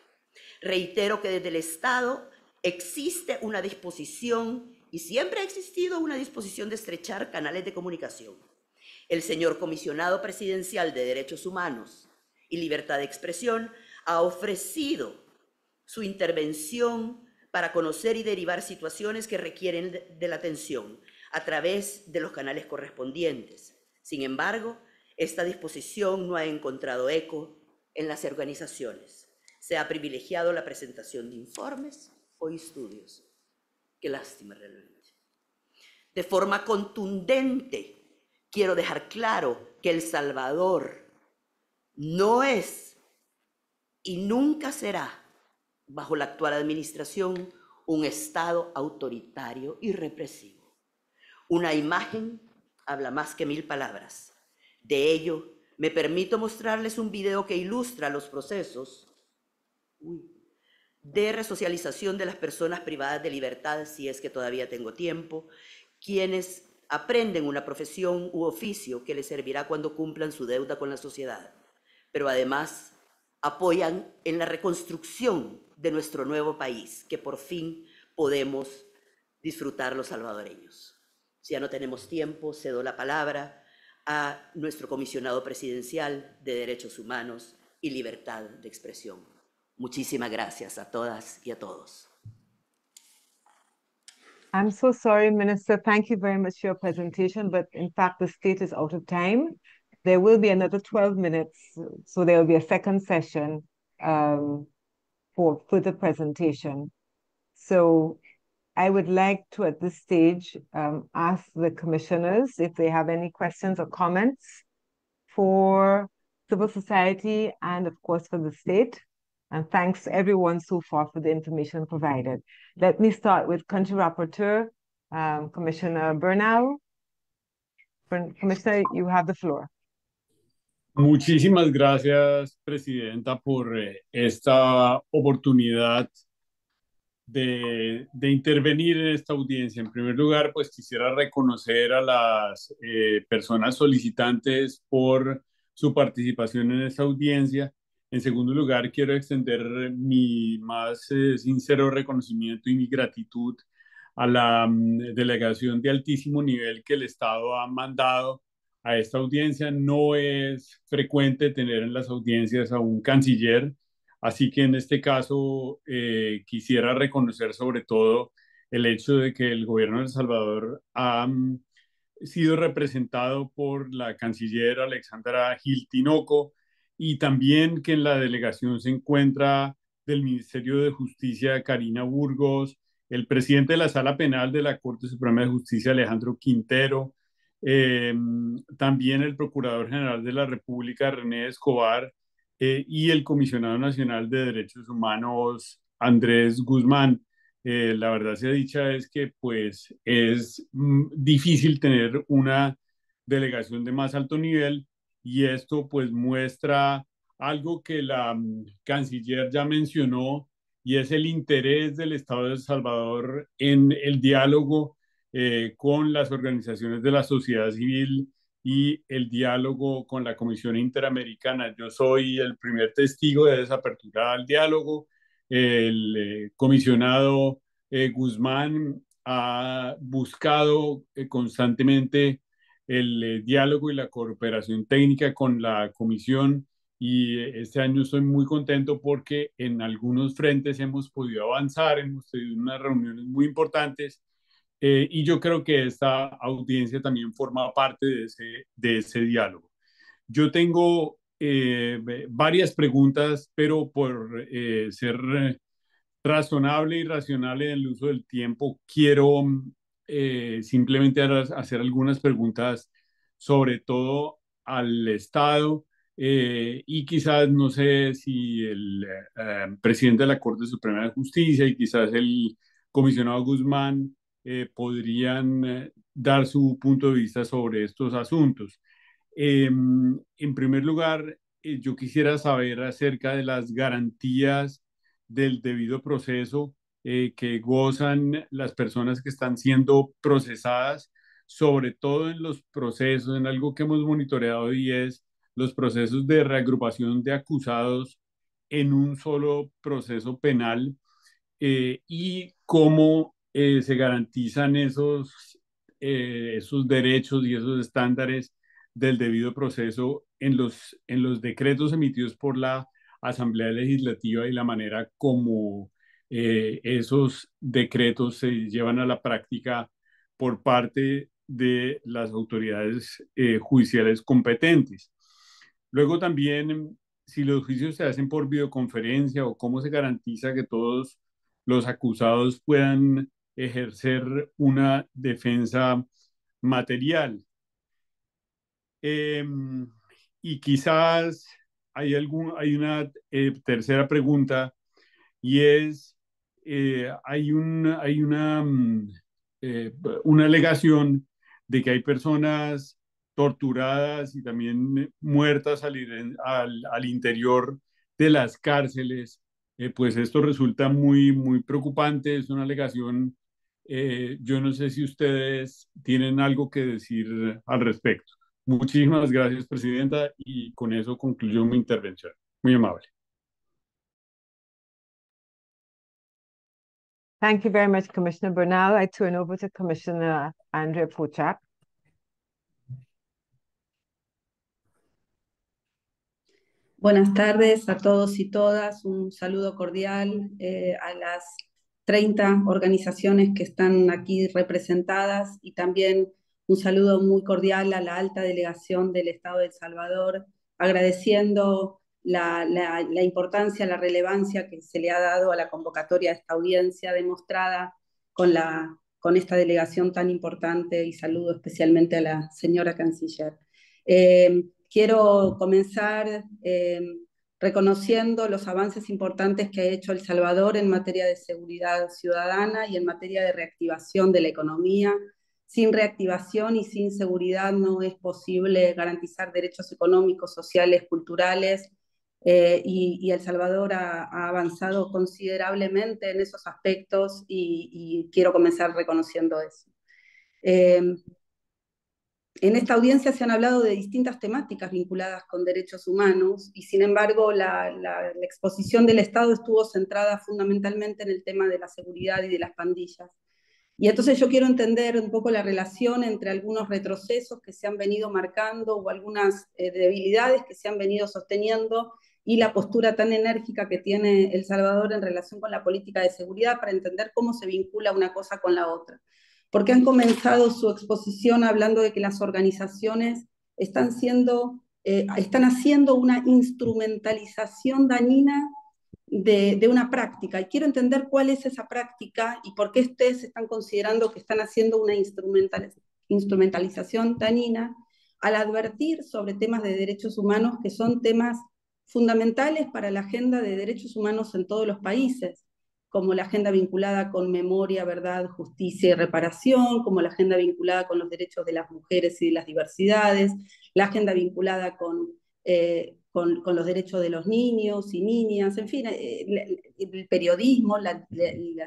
Reitero que desde el Estado existe una disposición y siempre ha existido una disposición de estrechar canales de comunicación. El señor comisionado presidencial de Derechos Humanos y Libertad de Expresión ha ofrecido su intervención para conocer y derivar situaciones que requieren de la atención a través de los canales correspondientes. Sin embargo, esta disposición no ha encontrado eco en las organizaciones. Se ha privilegiado la presentación de informes o estudios. Qué lástima realmente. De forma contundente, quiero dejar claro que El Salvador no es y nunca será bajo la actual administración, un Estado autoritario y represivo. Una imagen habla más que mil palabras. De ello, me permito mostrarles un video que ilustra los procesos de resocialización de las personas privadas de libertad, si es que todavía tengo tiempo, quienes aprenden una profesión u oficio que les servirá cuando cumplan su deuda con la sociedad, pero además apoyan en la reconstrucción de nuestro nuevo país, que por fin podemos disfrutar los salvadoreños. Si ya no tenemos tiempo, cedo la palabra a nuestro comisionado presidencial de Derechos Humanos y Libertad de Expresión. Muchísimas gracias a todas y a todos. I'm so sorry, Minister. Thank you very much for your presentation, but in fact, the state is out of time. There will be another 12 minutes, so there will be a second session. Um, for further presentation. So I would like to, at this stage, um, ask the commissioners if they have any questions or comments for civil society and, of course, for the state. And thanks everyone so far for the information provided. Let me start with Country Rapporteur, um, Commissioner Bernal. Commissioner, you have the floor. Muchísimas gracias, Presidenta, por eh, esta oportunidad de, intervenir en esta audiencia. En primer lugar, pues quisiera reconocer a las eh, personas solicitantes por su participación en esta audiencia. En segundo lugar, quiero extender mi más eh, sincero reconocimiento y mi gratitud a la mm, delegación de altísimo nivel que el Estado ha mandado a esta audiencia. No es frecuente tener en las audiencias a un canciller, así que en este caso eh, quisiera reconocer sobre todo el hecho de que el gobierno de El Salvador ha mm, sido representado por la canciller Alexandra Gil Tinoco y también que en la delegación se encuentra del Ministerio de Justicia Karina Burgos, el presidente de la Sala Penal de la Corte Suprema de Justicia Alejandro Quintero, Em, también el Procurador General de la República, René Escobar, eh, y el Comisionado Nacional de Derechos Humanos, Andrés Guzmán. Eh, la verdad sea dicha es que pues es mm, difícil tener una delegación de más alto nivel y esto pues muestra algo que la mm, canciller ya mencionó y es el interés del Estado de El Salvador en el diálogo eh, con las organizaciones de la sociedad civil y el diálogo con la Comisión Interamericana. Yo soy el primer testigo de esa apertura al diálogo. El eh, comisionado eh, Guzmán ha buscado constantemente el diálogo y la cooperación técnica con la comisión y este año estoy muy contento porque en algunos frentes hemos podido avanzar, hemos tenido unas reuniones muy importantes eh, y yo creo que esta audiencia también forma parte de ese, de ese diálogo. Yo tengo eh, varias preguntas, pero por eh, ser razonable y racional en el uso del tiempo, quiero simplemente hacer algunas preguntas, sobre todo al Estado. y quizás, no sé si el presidente de la Corte Suprema de Justicia y quizás el comisionado Guzmán eh, podrían eh, dar su punto de vista sobre estos asuntos. Em, en primer lugar, eh, yo quisiera saber acerca de las garantías del debido proceso que gozan las personas que están siendo procesadas, sobre todo en los procesos, en algo que hemos monitoreado y es los procesos de reagrupación de acusados en un solo proceso penal y cómo eh, se garantizan esos, eh, esos derechos y esos estándares del debido proceso en los, en los decretos emitidos por la Asamblea Legislativa y la manera como eh, esos decretos se llevan a la práctica por parte de las autoridades judiciales competentes. Luego también, si los juicios se hacen por videoconferencia o cómo se garantiza que todos los acusados puedan ejercer una defensa material. Em, y quizás hay, hay una eh, tercera pregunta y es, eh, hay, hay una, mm, eh, una alegación de que hay personas torturadas y también muertas al, interior de las cárceles. pues esto resulta muy, muy preocupante, es una alegación eh, yo no sé si ustedes tienen algo que decir al respecto. Muchísimas gracias, Presidenta, y con eso concluyo mi intervención. Muy amable. Thank you very much, Commissioner Bernal. I turn over to Commissioner Andrea Puchak. Buenas tardes a todos y todas. Un saludo cordial eh, a las 30 organizaciones que están aquí representadas y también un saludo muy cordial a la alta delegación del Estado de El Salvador, agradeciendo la, importancia, la relevancia que se le ha dado a la convocatoria de esta audiencia demostrada con, la, con esta delegación tan importante y saludo especialmente a la señora canciller. Eh, quiero comenzar eh, reconociendo los avances importantes que ha hecho El Salvador en materia de seguridad ciudadana y en materia de reactivación de la economía. Sin reactivación y sin seguridad no es posible garantizar derechos económicos, sociales, culturales, eh, y, El Salvador ha, avanzado considerablemente en esos aspectos y, quiero comenzar reconociendo eso. Eh, en esta audiencia se han hablado de distintas temáticas vinculadas con derechos humanos y sin embargo la, exposición del Estado estuvo centrada fundamentalmente en el tema de la seguridad y de las pandillas. Y entonces yo quiero entender un poco la relación entre algunos retrocesos que se han venido marcando o algunas eh, debilidades que se han venido sosteniendo y la postura tan enérgica que tiene El Salvador en relación con la política de seguridad para entender cómo se vincula una cosa con la otra porque han comenzado su exposición hablando de que las organizaciones están, eh, están haciendo una instrumentalización dañina de, una práctica. Y quiero entender cuál es esa práctica y por qué ustedes están considerando que están haciendo una instrumentalización dañina al advertir sobre temas de derechos humanos que son temas fundamentales para la agenda de derechos humanos en todos los países como la agenda vinculada con memoria, verdad, justicia y reparación, como la agenda vinculada con los derechos de las mujeres y de las diversidades, la agenda vinculada con, eh, con, los derechos de los niños y niñas, en fin, eh, el, periodismo, la,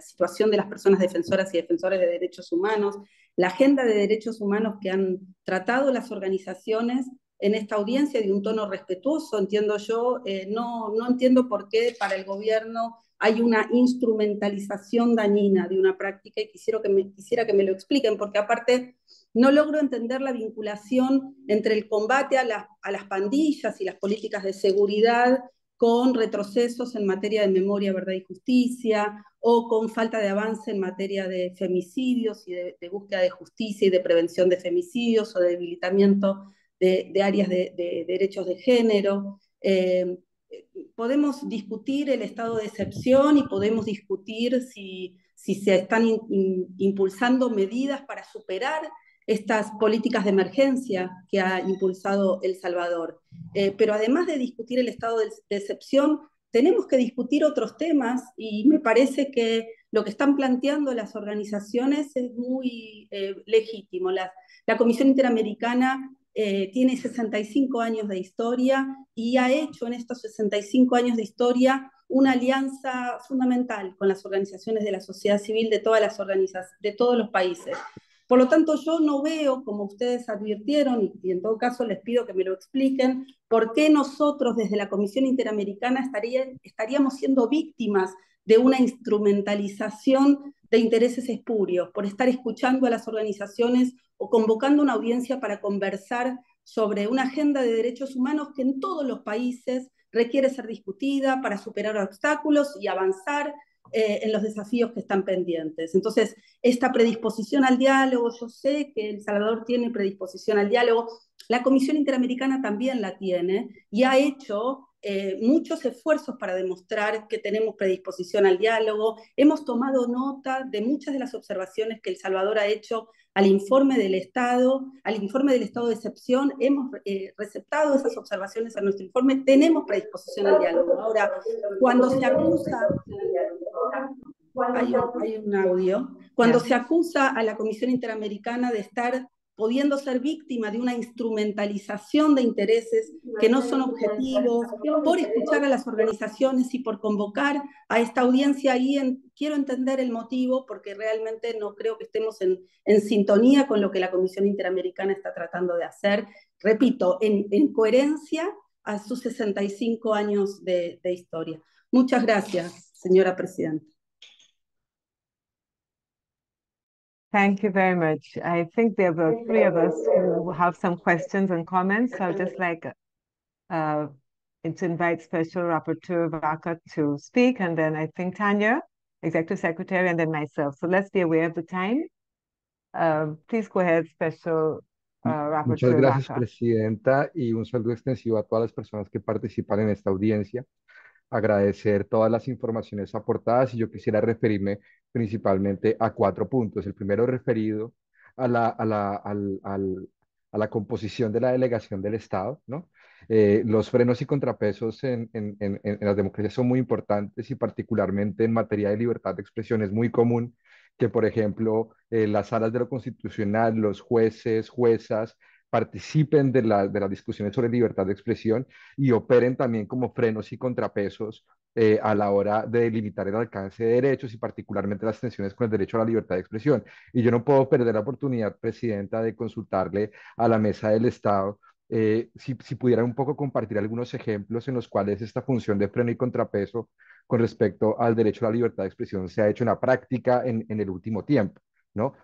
situación de las personas defensoras y defensores de derechos humanos, la agenda de derechos humanos que han tratado las organizaciones en esta audiencia de un tono respetuoso, entiendo yo, eh, no, no entiendo por qué para el gobierno hay una instrumentalización dañina de una práctica y quisiera que, me, quisiera que me lo expliquen, porque aparte no logro entender la vinculación entre el combate a, las a las pandillas y las políticas de seguridad con retrocesos en materia de memoria, verdad y justicia, o con falta de avance en materia de femicidios y de, búsqueda de justicia y de prevención de femicidios o de debilitamiento de, áreas de, derechos de género. Eh, podemos discutir el estado de excepción y podemos discutir si, si se están impulsando medidas para superar estas políticas de emergencia que ha impulsado El Salvador. Eh, pero además de discutir el estado de, excepción, tenemos que discutir otros temas y me parece que lo que están planteando las organizaciones es muy eh, legítimo. la, Comisión Interamericana eh, tiene 65 años de historia y ha hecho en estos 65 años de historia una alianza fundamental con las organizaciones de la sociedad civil de, todas las organizaciones, de todos los países. Por lo tanto, yo no veo, como ustedes advirtieron, y en todo caso les pido que me lo expliquen, por qué nosotros desde la Comisión Interamericana estaríamos siendo víctimas de una instrumentalización de intereses espurios, por estar escuchando a las organizaciones o convocando una audiencia para conversar sobre una agenda de derechos humanos que en todos los países requiere ser discutida para superar obstáculos y avanzar eh, en los desafíos que están pendientes. Entonces, esta predisposición al diálogo, yo sé que El Salvador tiene predisposición al diálogo, la Comisión Interamericana también la tiene y ha hecho eh, muchos esfuerzos para demostrar que tenemos predisposición al diálogo. Hemos tomado nota de muchas de las observaciones que El Salvador ha hecho al informe del Estado, al informe del Estado de excepción. Hemos eh, receptado esas observaciones a nuestro informe. Tenemos predisposición al diálogo. Ahora, cuando se acusa... hay un audio. Cuando se acusa a la Comisión Interamericana de estar pudiendo ser víctima de una instrumentalización de intereses que no son objetivos, por escuchar a las organizaciones y por convocar a esta audiencia ahí. En, quiero entender el motivo porque realmente no creo que estemos en, sintonía con lo que la Comisión Interamericana está tratando de hacer, repito, en, coherencia a sus 65 años de historia. Muchas gracias, señora presidenta. Thank you very much. I think there were three of us who have some questions and comments. So I'd just like uh, to invite Special Rapporteur Vaca to speak, and then I think Tanya, Executive Secretary, and then myself. So let's be aware of the time. Um, please go ahead, Special uh, Rapporteur Muchas gracias, Vaca. Presidenta, y un saludo extensivo a todas las personas que participan en esta audiencia. agradecer todas las informaciones aportadas y yo quisiera referirme principalmente a cuatro puntos. El primero referido a la, a la, al, al, a la composición de la delegación del Estado, ¿no? Eh, los frenos y contrapesos en, en, en, las democracias son muy importantes y particularmente en materia de libertad de expresión es muy común que, por ejemplo, eh, las salas de lo constitucional, los jueces, juezas, participen de, la, de las discusiones sobre libertad de expresión y operen también como frenos y contrapesos eh, a la hora de limitar el alcance de derechos y particularmente las tensiones con el derecho a la libertad de expresión. Y yo no puedo perder la oportunidad, Presidenta, de consultarle a la Mesa del Estado eh, si, pudiera un poco compartir algunos ejemplos en los cuales esta función de freno y contrapeso con respecto al derecho a la libertad de expresión se ha hecho una práctica en, en el último tiempo.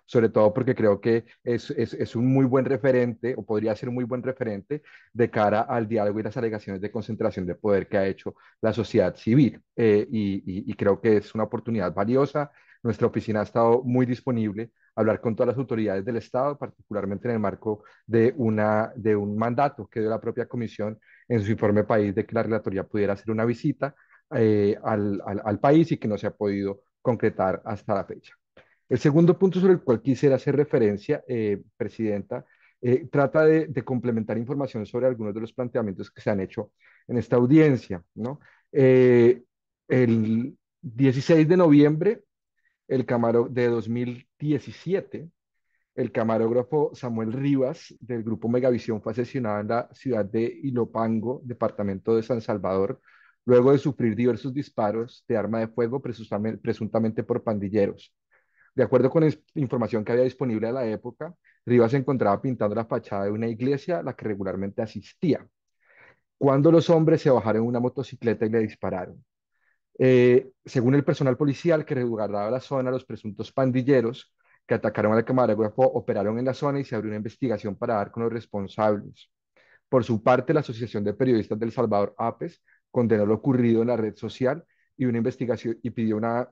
Sobre todo porque creo que es, un muy buen referente, o podría ser un muy buen referente, de cara al diálogo y las alegaciones de concentración de poder que ha hecho la sociedad civil. Eh, y, creo que es una oportunidad valiosa. Nuestra oficina ha estado muy disponible a hablar con todas las autoridades del Estado, particularmente en el marco de, un mandato que dio la propia Comisión en su informe país de que la Relatoría pudiera hacer una visita eh, al país y que no se ha podido concretar hasta la fecha. El segundo punto sobre el cual quisiera hacer referencia, eh, Presidenta, eh, trata de, complementar información sobre algunos de los planteamientos que se han hecho en esta audiencia. Eh, el 16 de noviembre el de 2017, el camarógrafo Samuel Rivas del grupo Megavisión fue asesinado en la ciudad de Ilopango, departamento de San Salvador, luego de sufrir diversos disparos de arma de fuego presuntamente por pandilleros. De acuerdo con información que había disponible a la época, Rivas se encontraba pintando la fachada de una iglesia a la que regularmente asistía, cuando los hombres se bajaron en una motocicleta y le dispararon. Eh, según el personal policial que resguardaba la zona, los presuntos pandilleros que atacaron al camarógrafo operaron en la zona y se abrió una investigación para dar con los responsables. Por su parte, la Asociación de Periodistas del Salvador, APES, condenó lo ocurrido en la red social y, una investigación, y pidió una,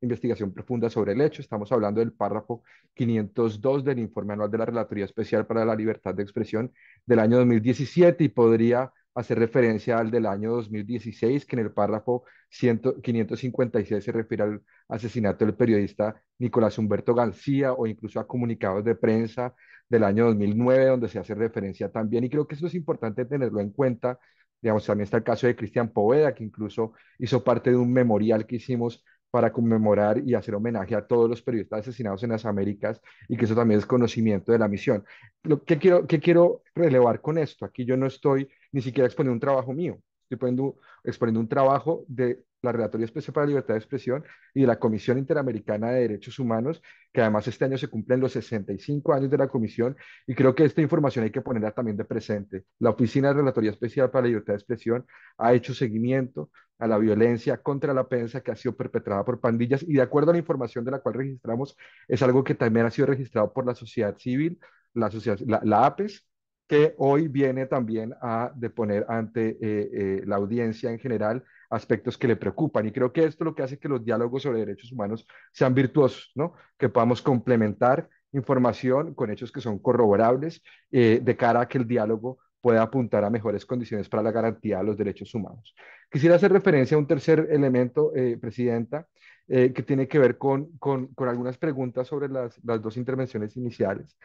investigación profunda sobre el hecho. Estamos hablando del párrafo 502 del informe anual de la Relatoría Especial para la Libertad de Expresión del año 2017 y podría hacer referencia al del año 2016, que en el párrafo 556 se refiere al asesinato del periodista Nicolás Humberto García o incluso a comunicados de prensa del año 2009, donde se hace referencia también. Y creo que eso es importante tenerlo en cuenta Digamos, también está el caso de Cristian Poveda, que incluso hizo parte de un memorial que hicimos para conmemorar y hacer homenaje a todos los periodistas asesinados en las Américas y que eso también es conocimiento de la misión. Lo que quiero, que quiero relevar con esto, aquí yo no estoy ni siquiera exponiendo un trabajo mío, estoy poniendo, exponiendo un trabajo de la Relatoría Especial para la Libertad de Expresión y de la Comisión Interamericana de Derechos Humanos, que además este año se cumplen los 65 años de la comisión y creo que esta información hay que ponerla también de presente. La Oficina de Relatoría Especial para la Libertad de Expresión ha hecho seguimiento a la violencia contra la prensa que ha sido perpetrada por pandillas y de acuerdo a la información de la cual registramos, es algo que también ha sido registrado por la sociedad civil, la, sociedad, APES, que hoy viene también a deponer ante eh, eh, la audiencia en general aspectos que le preocupan. Y creo que esto es lo que hace que los diálogos sobre derechos humanos sean virtuosos, ¿no? Que podamos complementar información con hechos que son corroborables eh, de cara a que el diálogo pueda apuntar a mejores condiciones para la garantía de los derechos humanos. Quisiera hacer referencia a un tercer elemento, eh, Presidenta, eh, que tiene que ver con, con, con algunas preguntas sobre las, las, dos intervenciones iniciales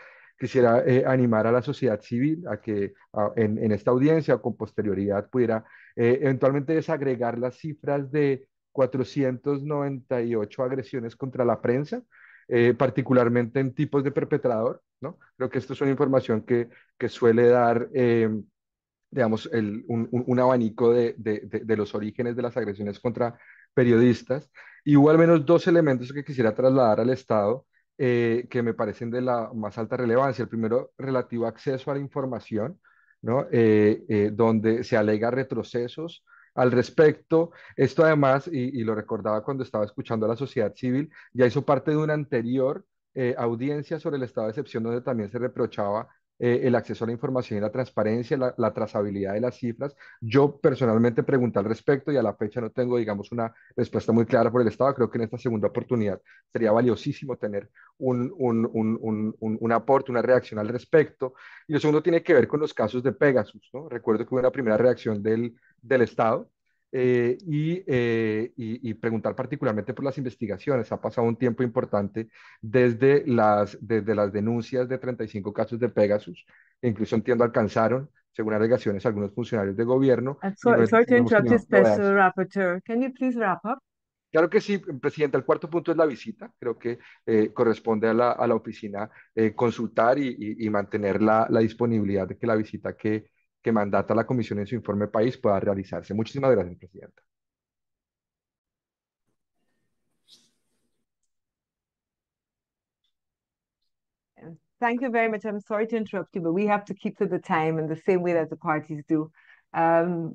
quisiera eh, animar a la sociedad civil a que en, esta audiencia o con posterioridad pudiera eh, eventualmente desagregar las cifras de 498 agresiones contra la prensa, eh, particularmente en tipos de perpetrador. ¿no? Creo que esto es una información que, que suele dar digamos, un, abanico de, de, de, los orígenes de las agresiones contra periodistas. Y hubo al menos dos elementos que quisiera trasladar al Estado. Eh, que me parecen de la más alta relevancia. El primero, relativo a acceso a la información, eh, eh, donde se alega retrocesos al respecto. Esto además, y, lo recordaba cuando estaba escuchando a la sociedad civil, ya hizo parte de una anterior audiencia sobre el estado de excepción donde también se reprochaba eh, el acceso a la información y la transparencia, la, trazabilidad de las cifras. Yo personalmente pregunté al respecto y a la fecha no tengo, digamos, una respuesta muy clara por el Estado. Creo que en esta segunda oportunidad sería valiosísimo tener un, aporte, una reacción al respecto. Y lo segundo tiene que ver con los casos de Pegasus. ¿no? Recuerdo que hubo una primera reacción del, del Estado eh, eh, y, y, preguntar particularmente por las investigaciones. Ha pasado un tiempo importante desde las, desde las denuncias de 35 casos de Pegasus, incluso entiendo alcanzaron, según alegaciones, algunos funcionarios de gobierno. Claro que sí, Presidenta. El cuarto punto es la visita. Creo que eh, corresponde a la, a la oficina consultar y, y mantener la, la, disponibilidad de que la visita que, que mandata la Comisión en su informe país pueda realizarse. Muchísimas gracias, Presidenta. Thank you very much. I'm sorry to interrupt you, but we have to keep to the time in the same way that the parties do. Um,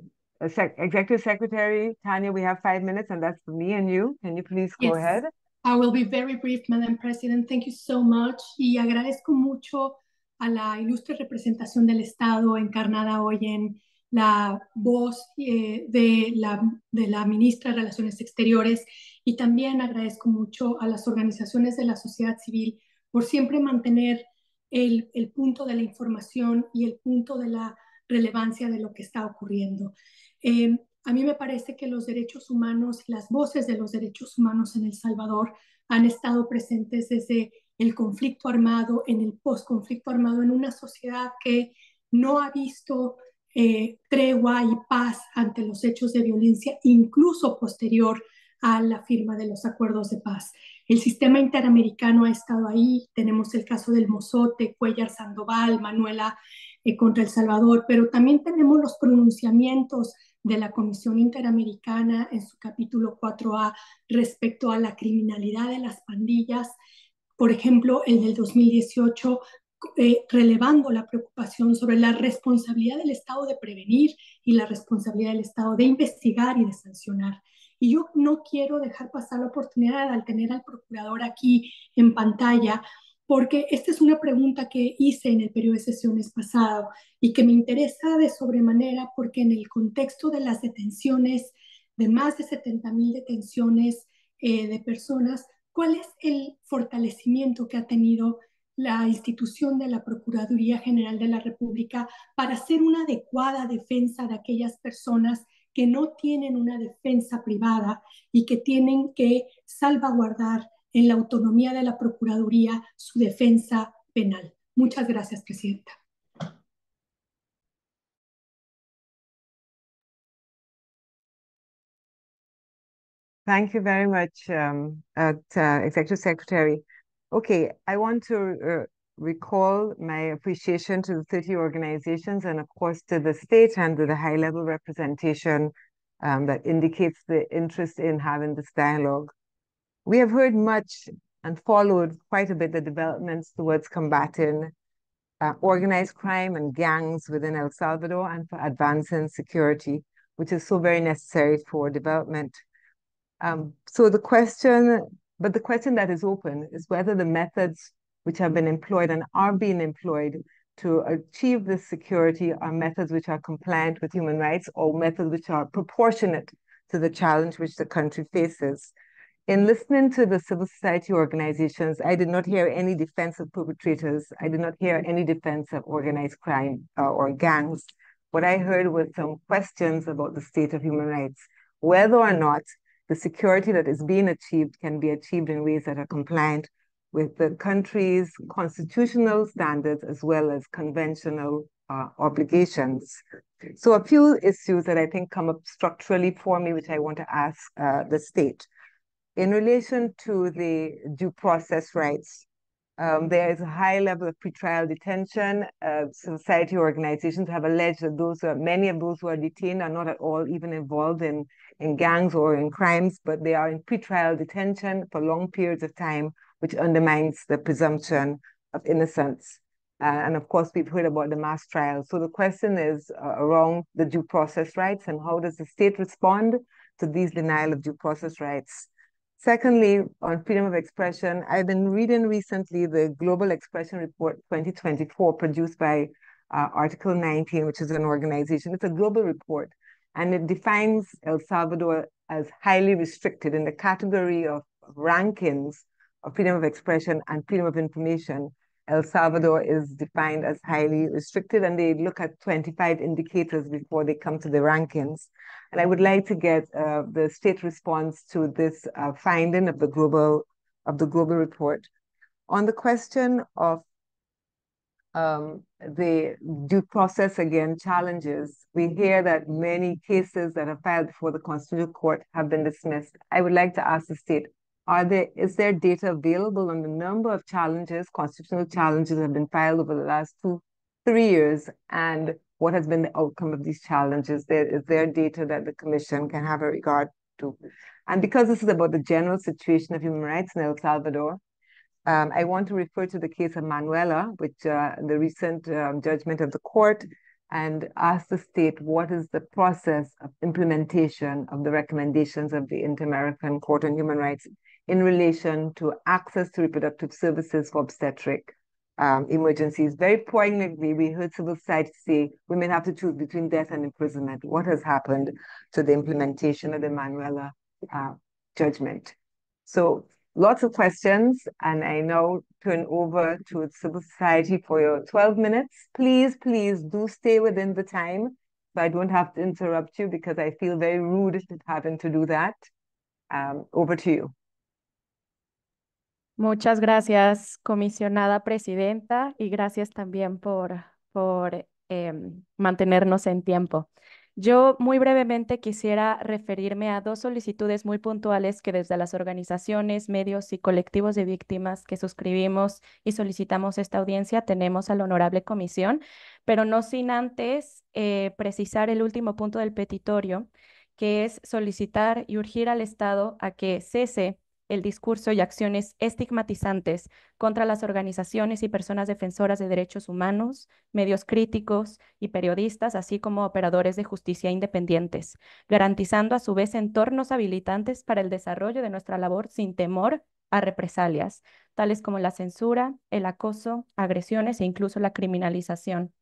Sec Executive Secretary Tanya, we have five minutes, and that's for me and you. Can you please go yes. ahead? I will be very brief, Madam President. Thank you so much. Y agradezco mucho a la ilustre representación del Estado encarnada hoy en la voz eh, de, la, ministra de Relaciones Exteriores y también agradezco mucho a las organizaciones de la sociedad civil por siempre mantener el, punto de la información y el punto de la relevancia de lo que está ocurriendo. Em, a mí me parece que los derechos humanos, las voces de los derechos humanos en El Salvador han estado presentes desde el conflicto armado, en el posconflicto armado, en una sociedad que no ha visto eh, tregua y paz ante los hechos de violencia, incluso posterior a la firma de los acuerdos de paz. El sistema interamericano ha estado ahí, tenemos el caso del Mozote, Cuellar Sandoval, Manuela eh, contra El Salvador, pero también tenemos los pronunciamientos de la Comisión Interamericana en su capítulo 4A respecto a la criminalidad de las pandillas por ejemplo, el del 2018, eh, relevando la preocupación sobre la responsabilidad del Estado de prevenir y la responsabilidad del Estado de investigar y de sancionar. Y yo no quiero dejar pasar la oportunidad al tener al procurador aquí en pantalla, porque esta es una pregunta que hice en el periodo de sesiones pasado y que me interesa de sobremanera porque en el contexto de las detenciones, de más de 70.000 detenciones eh, de personas, cuál es el fortalecimiento que ha tenido la institución de la Procuraduría General de la República para hacer una adecuada defensa de aquellas personas que no tienen una defensa privada y que tienen que salvaguardar en la autonomía de la Procuraduría su defensa penal. Muchas gracias, Presidenta. Thank you very much, um, uh, Executive Secretary. Okay, I want to uh, recall my appreciation to the 30 organizations and, of course, to the state and to the high level representation um, that indicates the interest in having this dialogue. We have heard much and followed quite a bit the developments towards combating uh, organized crime and gangs within El Salvador and for advancing security, which is so very necessary for development. Um, so the question, but the question that is open is whether the methods which have been employed and are being employed to achieve this security are methods which are compliant with human rights or methods which are proportionate to the challenge which the country faces. In listening to the civil society organizations, I did not hear any defense of perpetrators. I did not hear any defense of organized crime uh, or gangs. What I heard was some questions about the state of human rights, whether or not the security that is being achieved can be achieved in ways that are compliant with the country's constitutional standards as well as conventional uh, obligations. So, a few issues that I think come up structurally for me, which I want to ask uh, the state. In relation to the due process rights, um, there is a high level of pretrial detention. Uh, society organizations have alleged that those are, many of those who are detained are not at all even involved in in gangs or in crimes, but they are in pretrial detention for long periods of time, which undermines the presumption of innocence. Uh, and of course, we've heard about the mass trials. So the question is uh, around the due process rights and how does the state respond to these denial of due process rights? Secondly, on freedom of expression, I've been reading recently the Global Expression Report 2024 produced by uh, Article 19, which is an organization. It's a global report and it defines El Salvador as highly restricted in the category of rankings of freedom of expression and freedom of information. El Salvador is defined as highly restricted, and they look at 25 indicators before they come to the rankings. And I would like to get uh, the state response to this uh, finding of the global of the global report on the question of um, the due process again challenges. We hear that many cases that are filed before the Constitutional Court have been dismissed. I would like to ask the state, are there is there data available on the number of challenges, constitutional challenges have been filed over the last two, three years, and what has been the outcome of these challenges? There, is there data that the commission can have a regard to? And because this is about the general situation of human rights in El Salvador, um, I want to refer to the case of Manuela, which uh, the recent um, judgment of the court, and ask the state what is the process of implementation of the recommendations of the Inter-American Court on Human Rights in relation to access to reproductive services for obstetric um, emergencies. Very poignantly, we heard civil society say women have to choose between death and imprisonment. What has happened to the implementation of the Manuela uh, judgment? So lots of questions, and I now turn over to Civil Society for your 12 minutes. Please, please do stay within the time so I don't have to interrupt you because I feel very rude having to do that. Um, over to you. Muchas gracias, comisionada presidenta, y gracias también por, por eh, mantenernos en tiempo. Yo muy brevemente quisiera referirme a dos solicitudes muy puntuales que desde las organizaciones, medios y colectivos de víctimas que suscribimos y solicitamos esta audiencia tenemos a la Honorable Comisión, pero no sin antes eh, precisar el último punto del petitorio, que es solicitar y urgir al Estado a que cese el discurso y acciones estigmatizantes contra las organizaciones y personas defensoras de derechos humanos, medios críticos y periodistas, así como operadores de justicia independientes, garantizando a su vez entornos habilitantes para el desarrollo de nuestra labor sin temor a represalias, tales como la censura, el acoso, agresiones e incluso la criminalización.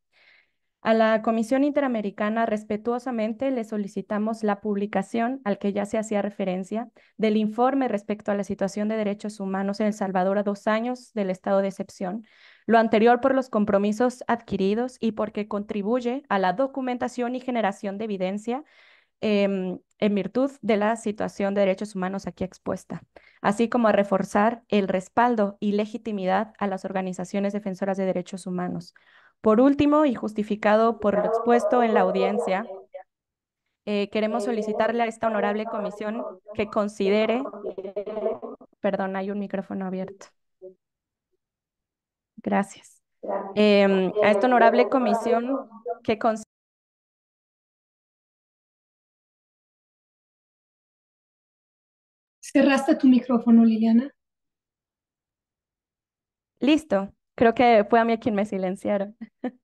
A la Comisión Interamericana respetuosamente le solicitamos la publicación al que ya se hacía referencia del informe respecto a la situación de derechos humanos en El Salvador a dos años del estado de excepción, lo anterior por los compromisos adquiridos y porque contribuye a la documentación y generación de evidencia em, en virtud de la situación de derechos humanos aquí expuesta, así como a reforzar el respaldo y legitimidad a las organizaciones defensoras de derechos humanos por último, y justificado por lo expuesto en la audiencia, eh, queremos solicitarle a esta honorable comisión que considere... Perdón, hay un micrófono abierto. Gracias. Em, a esta honorable comisión que considere... Cerraste tu micrófono, Liliana. Listo. Creo que fue a mí a quien me silenciaron.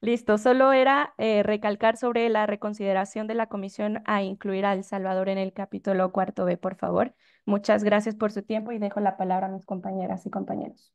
Listo, solo era eh, recalcar sobre la reconsideración de la comisión a incluir a El Salvador en el capítulo cuarto B, por favor. Muchas gracias por su tiempo y dejo la palabra a mis compañeras y compañeros.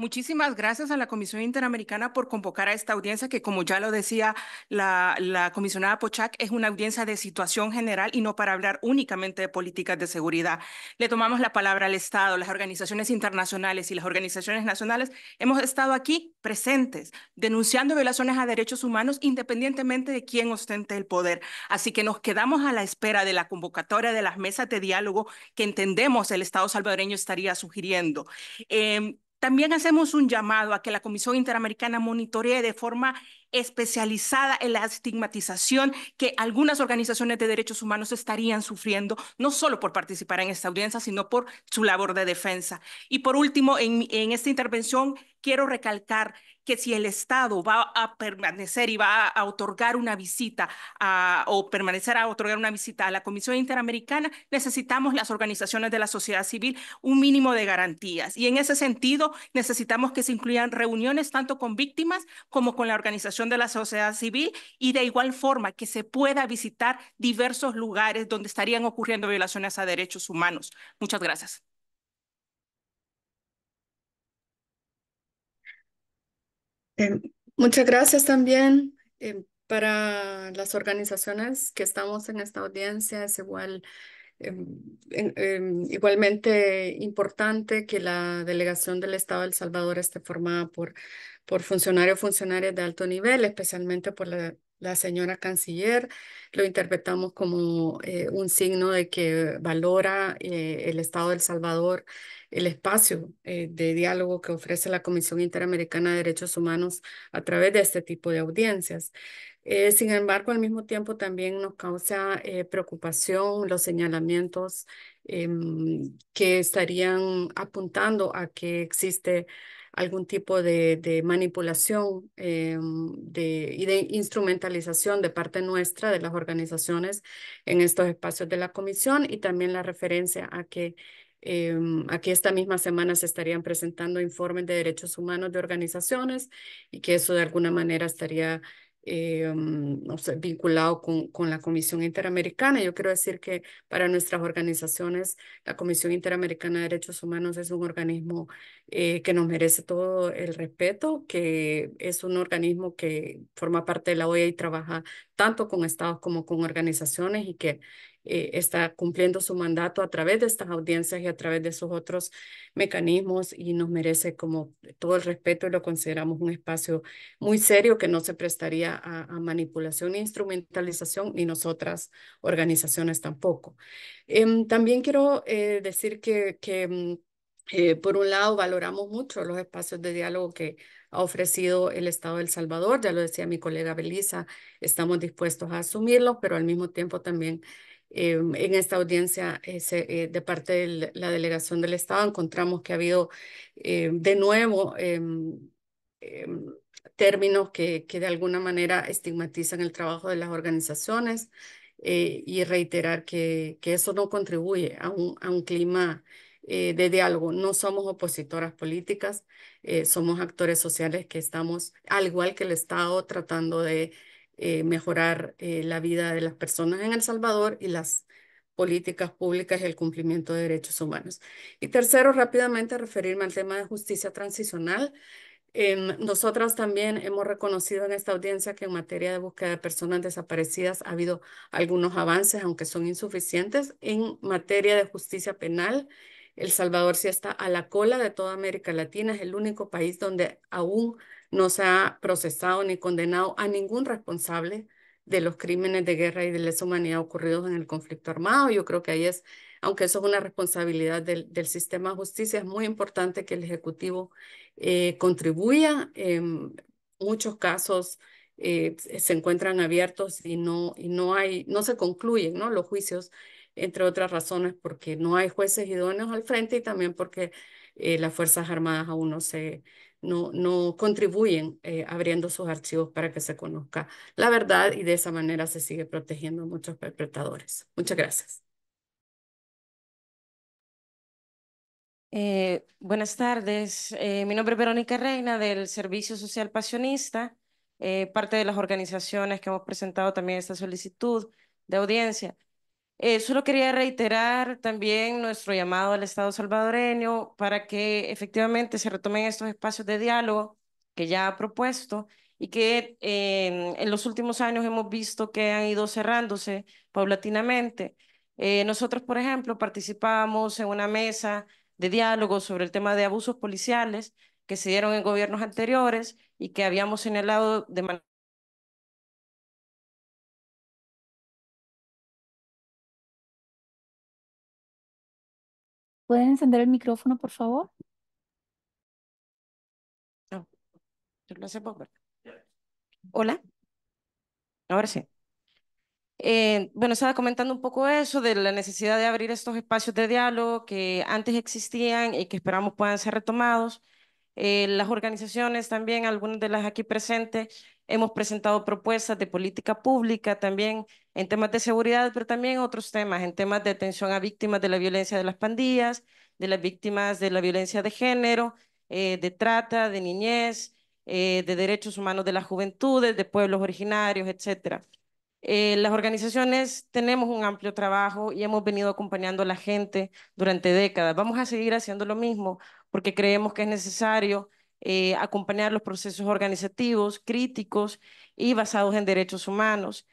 Muchísimas gracias a la Comisión Interamericana por convocar a esta audiencia, que como ya lo decía la, comisionada Pochak es una audiencia de situación general y no para hablar únicamente de políticas de seguridad. Le tomamos la palabra al Estado, las organizaciones internacionales y las organizaciones nacionales. Hemos estado aquí presentes, denunciando violaciones a derechos humanos independientemente de quién ostente el poder. Así que nos quedamos a la espera de la convocatoria de las mesas de diálogo que entendemos el Estado salvadoreño estaría sugiriendo. Em, también hacemos un llamado a que la Comisión Interamericana monitoree de forma especializada en la estigmatización que algunas organizaciones de derechos humanos estarían sufriendo, no solo por participar en esta audiencia, sino por su labor de defensa. Y por último, en, en esta intervención quiero recalcar que si el Estado va a permanecer y va a otorgar una visita a, o permanecer a otorgar una visita a la Comisión Interamericana, necesitamos las organizaciones de la sociedad civil un mínimo de garantías. Y en ese sentido, necesitamos que se incluyan reuniones tanto con víctimas como con la organización de la sociedad civil y de igual forma que se pueda visitar diversos lugares donde estarían ocurriendo violaciones a derechos humanos. Muchas gracias. Em, muchas gracias también em, para las organizaciones que estamos en esta audiencia. Es igual, em, igualmente importante que la delegación del Estado de El Salvador esté formada por, por funcionarios y funcionarias de alto nivel, especialmente por la, señora canciller, lo interpretamos como eh, un signo de que valora eh, el Estado de El Salvador el espacio eh, de diálogo que ofrece la Comisión Interamericana de Derechos Humanos a través de este tipo de audiencias. Eh, sin embargo, al mismo tiempo también nos causa eh, preocupación los señalamientos em, que estarían apuntando a que existe algún tipo de, manipulación em, y de instrumentalización de parte nuestra de las organizaciones en estos espacios de la comisión y también la referencia a que Em, aquí esta misma semana se estarían presentando informes de derechos humanos de organizaciones y que eso de alguna manera estaría em, vinculado con, la Comisión Interamericana. Yo quiero decir que para nuestras organizaciones, la Comisión Interamericana de Derechos Humanos es un organismo eh, que nos merece todo el respeto, que es un organismo que forma parte de la OEA y trabaja tanto con estados como con organizaciones y que eh, está cumpliendo su mandato a través de estas audiencias y a través de sus otros mecanismos y nos merece como todo el respeto y lo consideramos un espacio muy serio que no se prestaría a, manipulación e instrumentalización ni nosotras organizaciones tampoco. Em, también quiero eh, decir que, mm, eh, por un lado, valoramos mucho los espacios de diálogo que ha ofrecido el Estado de El Salvador, ya lo decía mi colega Belisa, estamos dispuestos a asumirlos, pero al mismo tiempo también Em, en esta audiencia eh, de parte de la delegación del Estado encontramos que ha habido em, de nuevo em, términos que, que de alguna manera estigmatizan el trabajo de las organizaciones eh, y reiterar que, que eso no contribuye a un, a un clima eh, de diálogo. No somos opositoras políticas, somos actores sociales que estamos, al igual que el Estado, tratando de eh, mejorar eh, la vida de las personas en El Salvador y las políticas públicas y el cumplimiento de derechos humanos. Y tercero, rápidamente referirme al tema de justicia transicional. nosotras también hemos reconocido en esta audiencia que en materia de búsqueda de personas desaparecidas ha habido algunos avances, aunque son insuficientes. En materia de justicia penal, El Salvador sí está a la cola de toda América Latina, es el único país donde aún no se ha procesado ni condenado a ningún responsable de los crímenes de guerra y de lesa humanidad ocurridos en el conflicto armado. Yo creo que ahí es, aunque eso es una responsabilidad del, sistema de justicia, es muy importante que el Ejecutivo eh, contribuya. En em, muchos casos eh, se encuentran abiertos y no, y no, hay, no se concluyen ¿no? los juicios, entre otras razones porque no hay jueces idóneos al frente y también porque eh, las Fuerzas Armadas aún no se, no, contribuyen eh, abriendo sus archivos para que se conozca la verdad y de esa manera se sigue protegiendo a muchos perpetradores. Muchas gracias. Eh, buenas tardes. Eh, mi nombre es Verónica Reina del Servicio Social Pasionista, parte de las organizaciones que hemos presentado también esta solicitud de audiencia. Eh, solo quería reiterar también nuestro llamado al Estado salvadoreño para que efectivamente se retomen estos espacios de diálogo que ya ha propuesto y que eh, en los últimos años hemos visto que han ido cerrándose paulatinamente. Eh, nosotros, por ejemplo, participamos en una mesa de diálogo sobre el tema de abusos policiales que se dieron en gobiernos anteriores y que habíamos señalado de manera ¿Pueden encender el micrófono, por favor? No, yo lo Hola. Ahora sí. Eh, bueno, estaba comentando un poco eso de la necesidad de abrir estos espacios de diálogo que antes existían y que esperamos puedan ser retomados. Eh, las organizaciones también, algunas de las aquí presentes, Hemos presentado propuestas de política pública también en temas de seguridad, pero también otros temas, en temas de atención a víctimas de la violencia de las pandillas, de las víctimas de la violencia de género, eh, de trata, de niñez, eh, de derechos humanos de las juventudes, de pueblos originarios, etcétera. Eh, las organizaciones tenemos un amplio trabajo y hemos venido acompañando a la gente durante décadas. Vamos a seguir haciendo lo mismo porque creemos que es necesario eh, acompañar los procesos organizativos, críticos y basados en derechos humanos.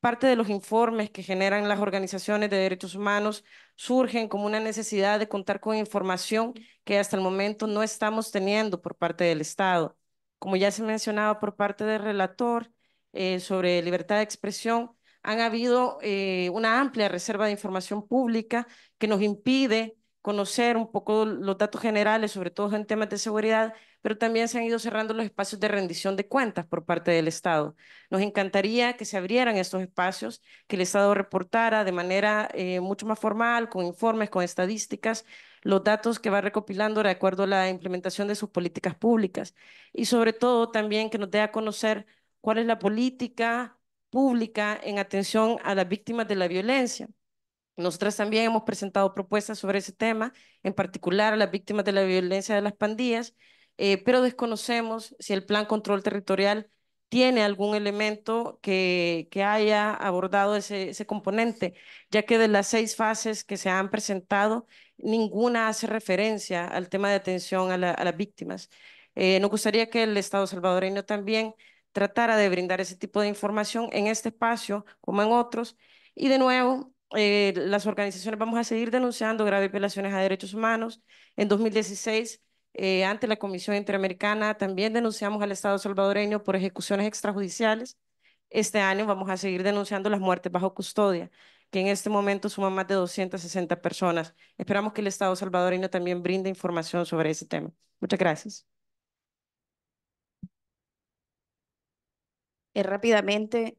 Parte de los informes que generan las organizaciones de derechos humanos surgen como una necesidad de contar con información que hasta el momento no estamos teniendo por parte del Estado. Como ya se mencionaba por parte del relator eh, sobre libertad de expresión, han habido eh, una amplia reserva de información pública que nos impide conocer un poco los datos generales, sobre todo en temas de seguridad, pero también se han ido cerrando los espacios de rendición de cuentas por parte del Estado. Nos encantaría que se abrieran estos espacios, que el Estado reportara de manera eh, mucho más formal, con informes, con estadísticas, los datos que va recopilando de acuerdo a la implementación de sus políticas públicas y sobre todo también que nos dé a conocer cuál es la política pública en atención a las víctimas de la violencia. Nosotras también hemos presentado propuestas sobre ese tema, en particular a las víctimas de la violencia de las pandillas, eh, pero desconocemos si el plan control territorial tiene algún elemento que, haya abordado ese, componente, ya que de las seis fases que se han presentado, ninguna hace referencia al tema de atención a, las víctimas. Eh, nos gustaría que el Estado salvadoreño también tratara de brindar ese tipo de información en este espacio como en otros. Y de nuevo, eh, las organizaciones vamos a seguir denunciando graves violaciones a derechos humanos. En 2016 eh, ante la Comisión Interamericana también denunciamos al Estado salvadoreño por ejecuciones extrajudiciales. Este año vamos a seguir denunciando las muertes bajo custodia, que en este momento suman más de 260 personas. Esperamos que el Estado salvadoreño también brinde información sobre ese tema. Muchas gracias. Eh, rápidamente,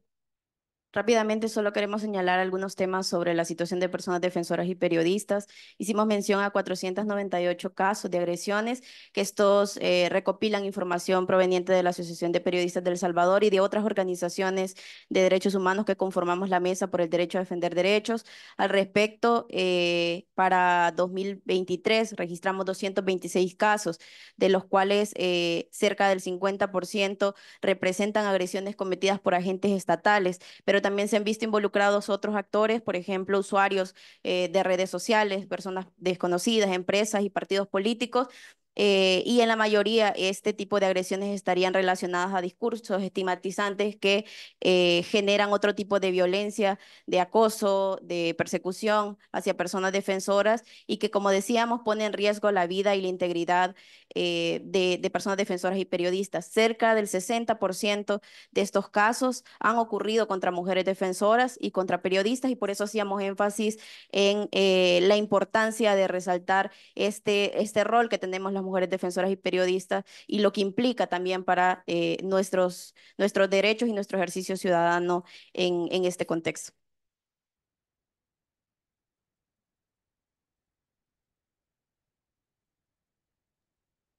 Rápidamente, solo queremos señalar algunos temas sobre la situación de personas defensoras y periodistas. Hicimos mención a 498 casos de agresiones, que estos eh, recopilan información proveniente de la Asociación de Periodistas del Salvador y de otras organizaciones de derechos humanos que conformamos la Mesa por el Derecho a Defender Derechos. Al respecto, eh, para 2023 registramos 226 casos, de los cuales eh, cerca del 50% representan agresiones cometidas por agentes estatales, pero también se han visto involucrados otros actores, por ejemplo, usuarios eh, de redes sociales, personas desconocidas, empresas y partidos políticos, eh, y en la mayoría este tipo de agresiones estarían relacionadas a discursos estigmatizantes que eh, generan otro tipo de violencia, de acoso, de persecución hacia personas defensoras y que, como decíamos, pone en riesgo la vida y la integridad eh, de, personas defensoras y periodistas. Cerca del 60% de estos casos han ocurrido contra mujeres defensoras y contra periodistas y por eso hacíamos énfasis en la importancia de resaltar este, este rol que tenemos las mujeres defensoras y periodistas y lo que implica también para eh, nuestros, nuestros derechos y nuestro ejercicio ciudadano en, este contexto.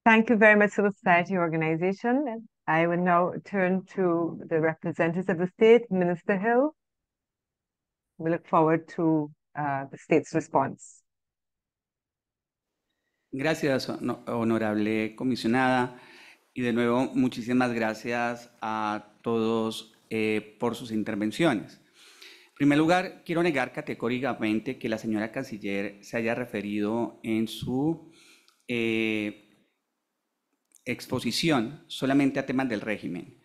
Thank you very much, the society organization. I will now turn to the representatives of the state, Minister Hill. We look forward to uh, the state's response. Gracias, honorable comisionada. Y de nuevo, muchísimas gracias a todos eh, por sus intervenciones. En primer lugar, quiero negar categóricamente que la señora canciller se haya referido en su eh, exposición solamente a temas del régimen.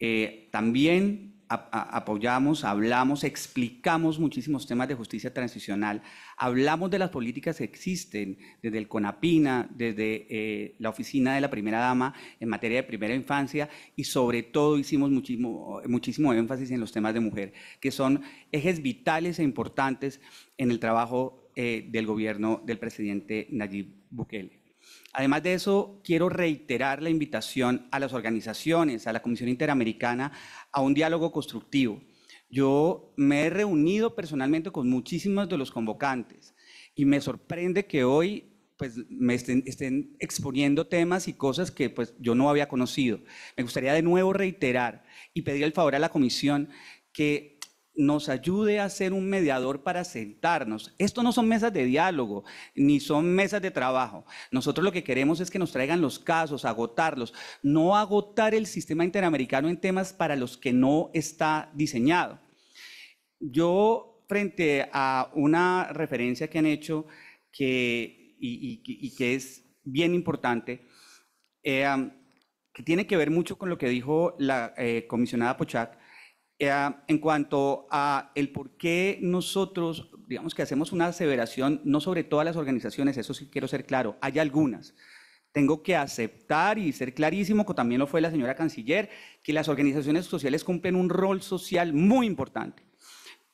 Eh, también apoyamos, hablamos, explicamos muchísimos temas de justicia transicional, hablamos de las políticas que existen desde el CONAPINA, desde eh, la oficina de la primera dama en materia de primera infancia y sobre todo hicimos muchísimo, muchísimo énfasis en los temas de mujer, que son ejes vitales e importantes en el trabajo eh, del gobierno del presidente Nayib Bukele. Además de eso, quiero reiterar la invitación a las organizaciones, a la Comisión Interamericana, a un diálogo constructivo. Yo me he reunido personalmente con muchísimos de los convocantes y me sorprende que hoy pues me estén, exponiendo temas y cosas que pues yo no había conocido. Me gustaría de nuevo reiterar y pedir el favor a la comisión que nos ayude a ser un mediador para sentarnos. Esto no son mesas de diálogo, ni son mesas de trabajo. Nosotros lo que queremos es que nos traigan los casos, agotarlos, no agotar el sistema interamericano en temas para los que no está diseñado. Yo, frente a una referencia que han hecho que, y, que es bien importante, eh, um, que tiene que ver mucho con lo que dijo la eh, comisionada pochak eh, en cuanto a el por qué nosotros, digamos que hacemos una aseveración, no sobre todas las organizaciones, eso sí quiero ser claro, hay algunas. Tengo que aceptar y ser clarísimo, que también lo fue la señora canciller, que las organizaciones sociales cumplen un rol social muy importante,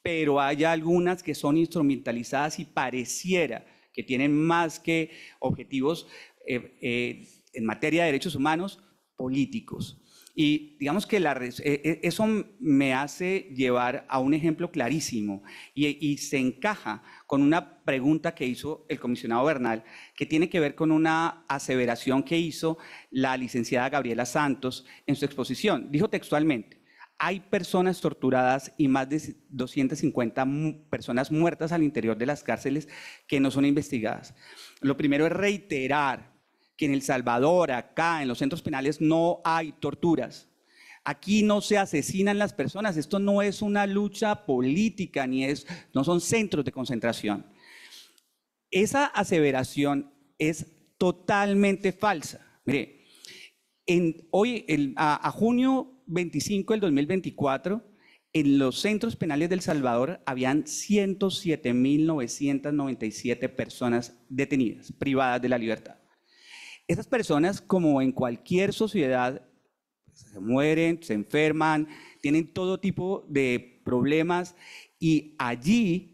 pero hay algunas que son instrumentalizadas y pareciera que tienen más que objetivos eh, eh, en materia de derechos humanos políticos. Y digamos que e, e, eso me hace llevar a un ejemplo clarísimo y, y, se encaja con una pregunta que hizo el comisionado Bernal, que tiene que ver con una aseveración que hizo la licenciada Gabriela Santos en su exposición. Dijo textualmente, hay personas torturadas y más de 250 personas muertas al interior de las cárceles que no son investigadas. Lo primero es reiterar que en El Salvador, acá, en los centros penales, no hay torturas. Aquí no se asesinan las personas, esto no es una lucha política, ni es, no son centros de concentración. Esa aseveración es totalmente falsa. Mire, en, hoy, a, junio 25 del 2024, en los centros penales del Salvador habían 107.997 personas detenidas, privadas de la libertad. Esas personas, como en cualquier sociedad, pues, se mueren, se enferman, tienen todo tipo de problemas y allí,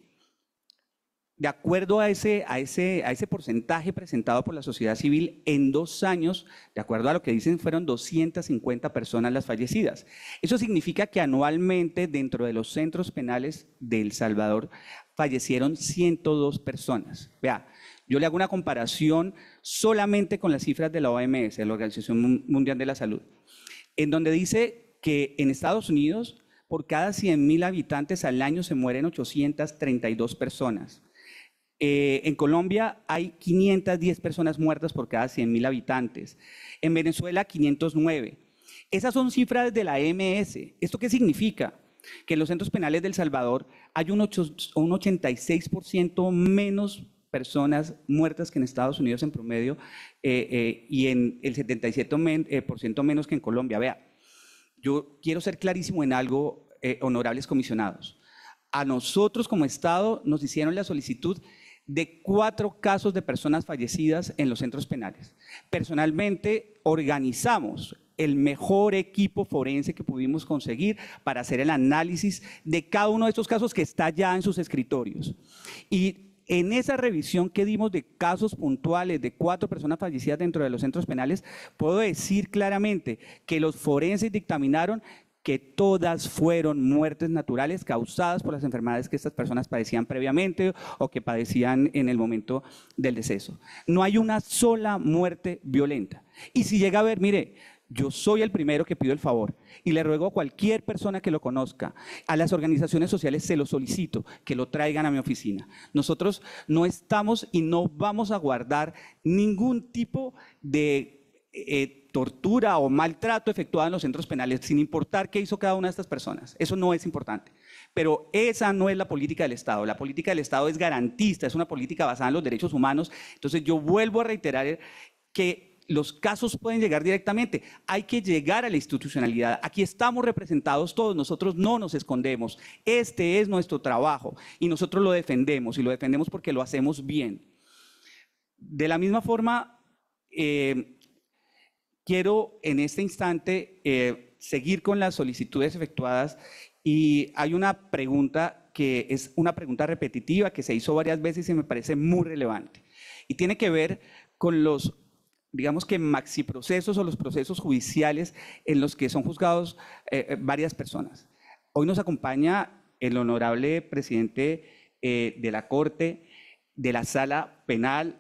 de acuerdo a ese, a ese porcentaje presentado por la sociedad civil, en dos años, de acuerdo a lo que dicen, fueron 250 personas las fallecidas. Eso significa que anualmente dentro de los centros penales de El Salvador fallecieron 102 personas. Vea, yo le hago una comparación solamente con las cifras de la OMS, la Organización Mundial de la Salud, en donde dice que en Estados Unidos por cada 100.000 habitantes al año se mueren 832 personas. Eh, en Colombia hay 510 personas muertas por cada 100.000 habitantes. En Venezuela 509. Esas son cifras de la MS. ¿Esto qué significa? Que en los centros penales del El Salvador hay un, un 86% menos personas muertas que en Estados Unidos en promedio eh, eh, y en el 77% eh, por ciento menos que en Colombia. Vea, yo quiero ser clarísimo en algo, honorables comisionados. A nosotros como Estado nos hicieron la solicitud de cuatro casos de personas fallecidas en los centros penales. Personalmente organizamos el mejor equipo forense que pudimos conseguir para hacer el análisis de cada uno de estos casos que está ya en sus escritorios. Y en esa revisión que dimos de casos puntuales de cuatro personas fallecidas dentro de los centros penales, puedo decir claramente que los forenses dictaminaron que todas fueron muertes naturales causadas por las enfermedades que estas personas padecían previamente o que padecían en el momento del deceso. No hay una sola muerte violenta. Y si llega a ver, mire, yo soy el primero que pido el favor y le ruego a cualquier persona que lo conozca, a las organizaciones sociales se lo solicito, que lo traigan a mi oficina. Nosotros no estamos y no vamos a guardar ningún tipo de eh, eh, tortura o maltrato efectuado en los centros penales, sin importar qué hizo cada una de estas personas. Eso no es importante. Pero esa no es la política del Estado. La política del Estado es garantista, es una política basada en los derechos humanos. Entonces yo vuelvo a reiterar que los casos pueden llegar directamente. Hay que llegar a la institucionalidad. Aquí estamos representados todos, nosotros no nos escondemos. Este es nuestro trabajo y nosotros lo defendemos y lo defendemos porque lo hacemos bien. De la misma forma, eh, quiero en este instante eh, seguir con las solicitudes efectuadas y hay una pregunta que es una pregunta repetitiva que se hizo varias veces y me parece muy relevante. Y tiene que ver con los digamos que procesos o los procesos judiciales en los que son juzgados eh, eh, varias personas. Hoy nos acompaña el honorable presidente eh, de la Corte, de la Sala Penal,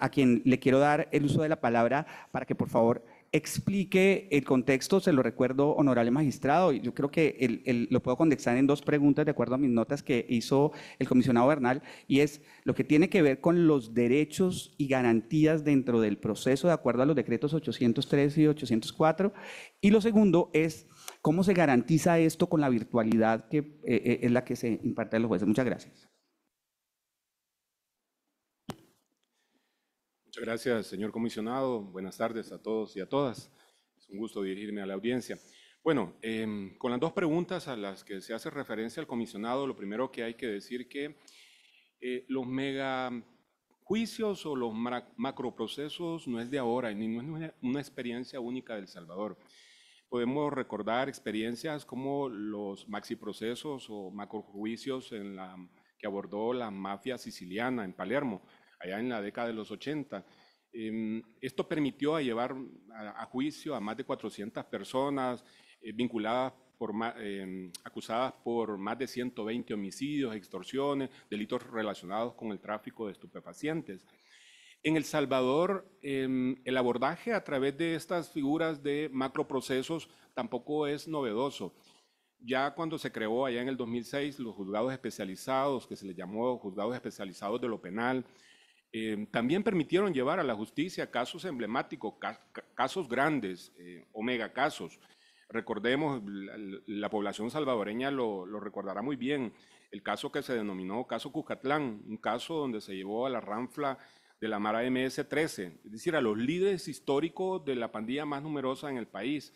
a quien le quiero dar el uso de la palabra para que por favor explique el contexto, se lo recuerdo, honorable magistrado, y yo creo que lo puedo condensar en dos preguntas de acuerdo a mis notas que hizo el comisionado Bernal, y es lo que tiene que ver con los derechos y garantías dentro del proceso de acuerdo a los decretos 803 y 804, y lo segundo es cómo se garantiza esto con la virtualidad que eh, eh, es la que se imparte a los jueces. Muchas gracias. Muchas gracias, señor comisionado. Buenas tardes a todos y a todas. Es un gusto dirigirme a la audiencia. Bueno, em, con las dos preguntas a las que se hace referencia el comisionado, lo primero que hay que decir que eh, los megajuicios o los macroprocesos no es de ahora, ni no es una, experiencia única del Salvador. Podemos recordar experiencias como los maxiprocesos o macrojuicios en la, que abordó la mafia siciliana en Palermo, allá en la década de los 80. Em, esto permitió llevar a, juicio a más de 400 personas eh, vinculadas em, acusadas por más de 120 homicidios, extorsiones, delitos relacionados con el tráfico de estupefacientes. En El Salvador, em, el abordaje a través de estas figuras de macroprocesos tampoco es novedoso. Ya cuando se creó allá en el 2006 los juzgados especializados, que se les llamó juzgados especializados de lo penal, eh, también permitieron llevar a la justicia casos emblemáticos, casos grandes, eh, omega casos. Recordemos, la, población salvadoreña lo, recordará muy bien, el caso que se denominó caso Cuscatlán, un caso donde se llevó a la ranfla de la Mara MS-13, es decir, a los líderes históricos de la pandilla más numerosa en el país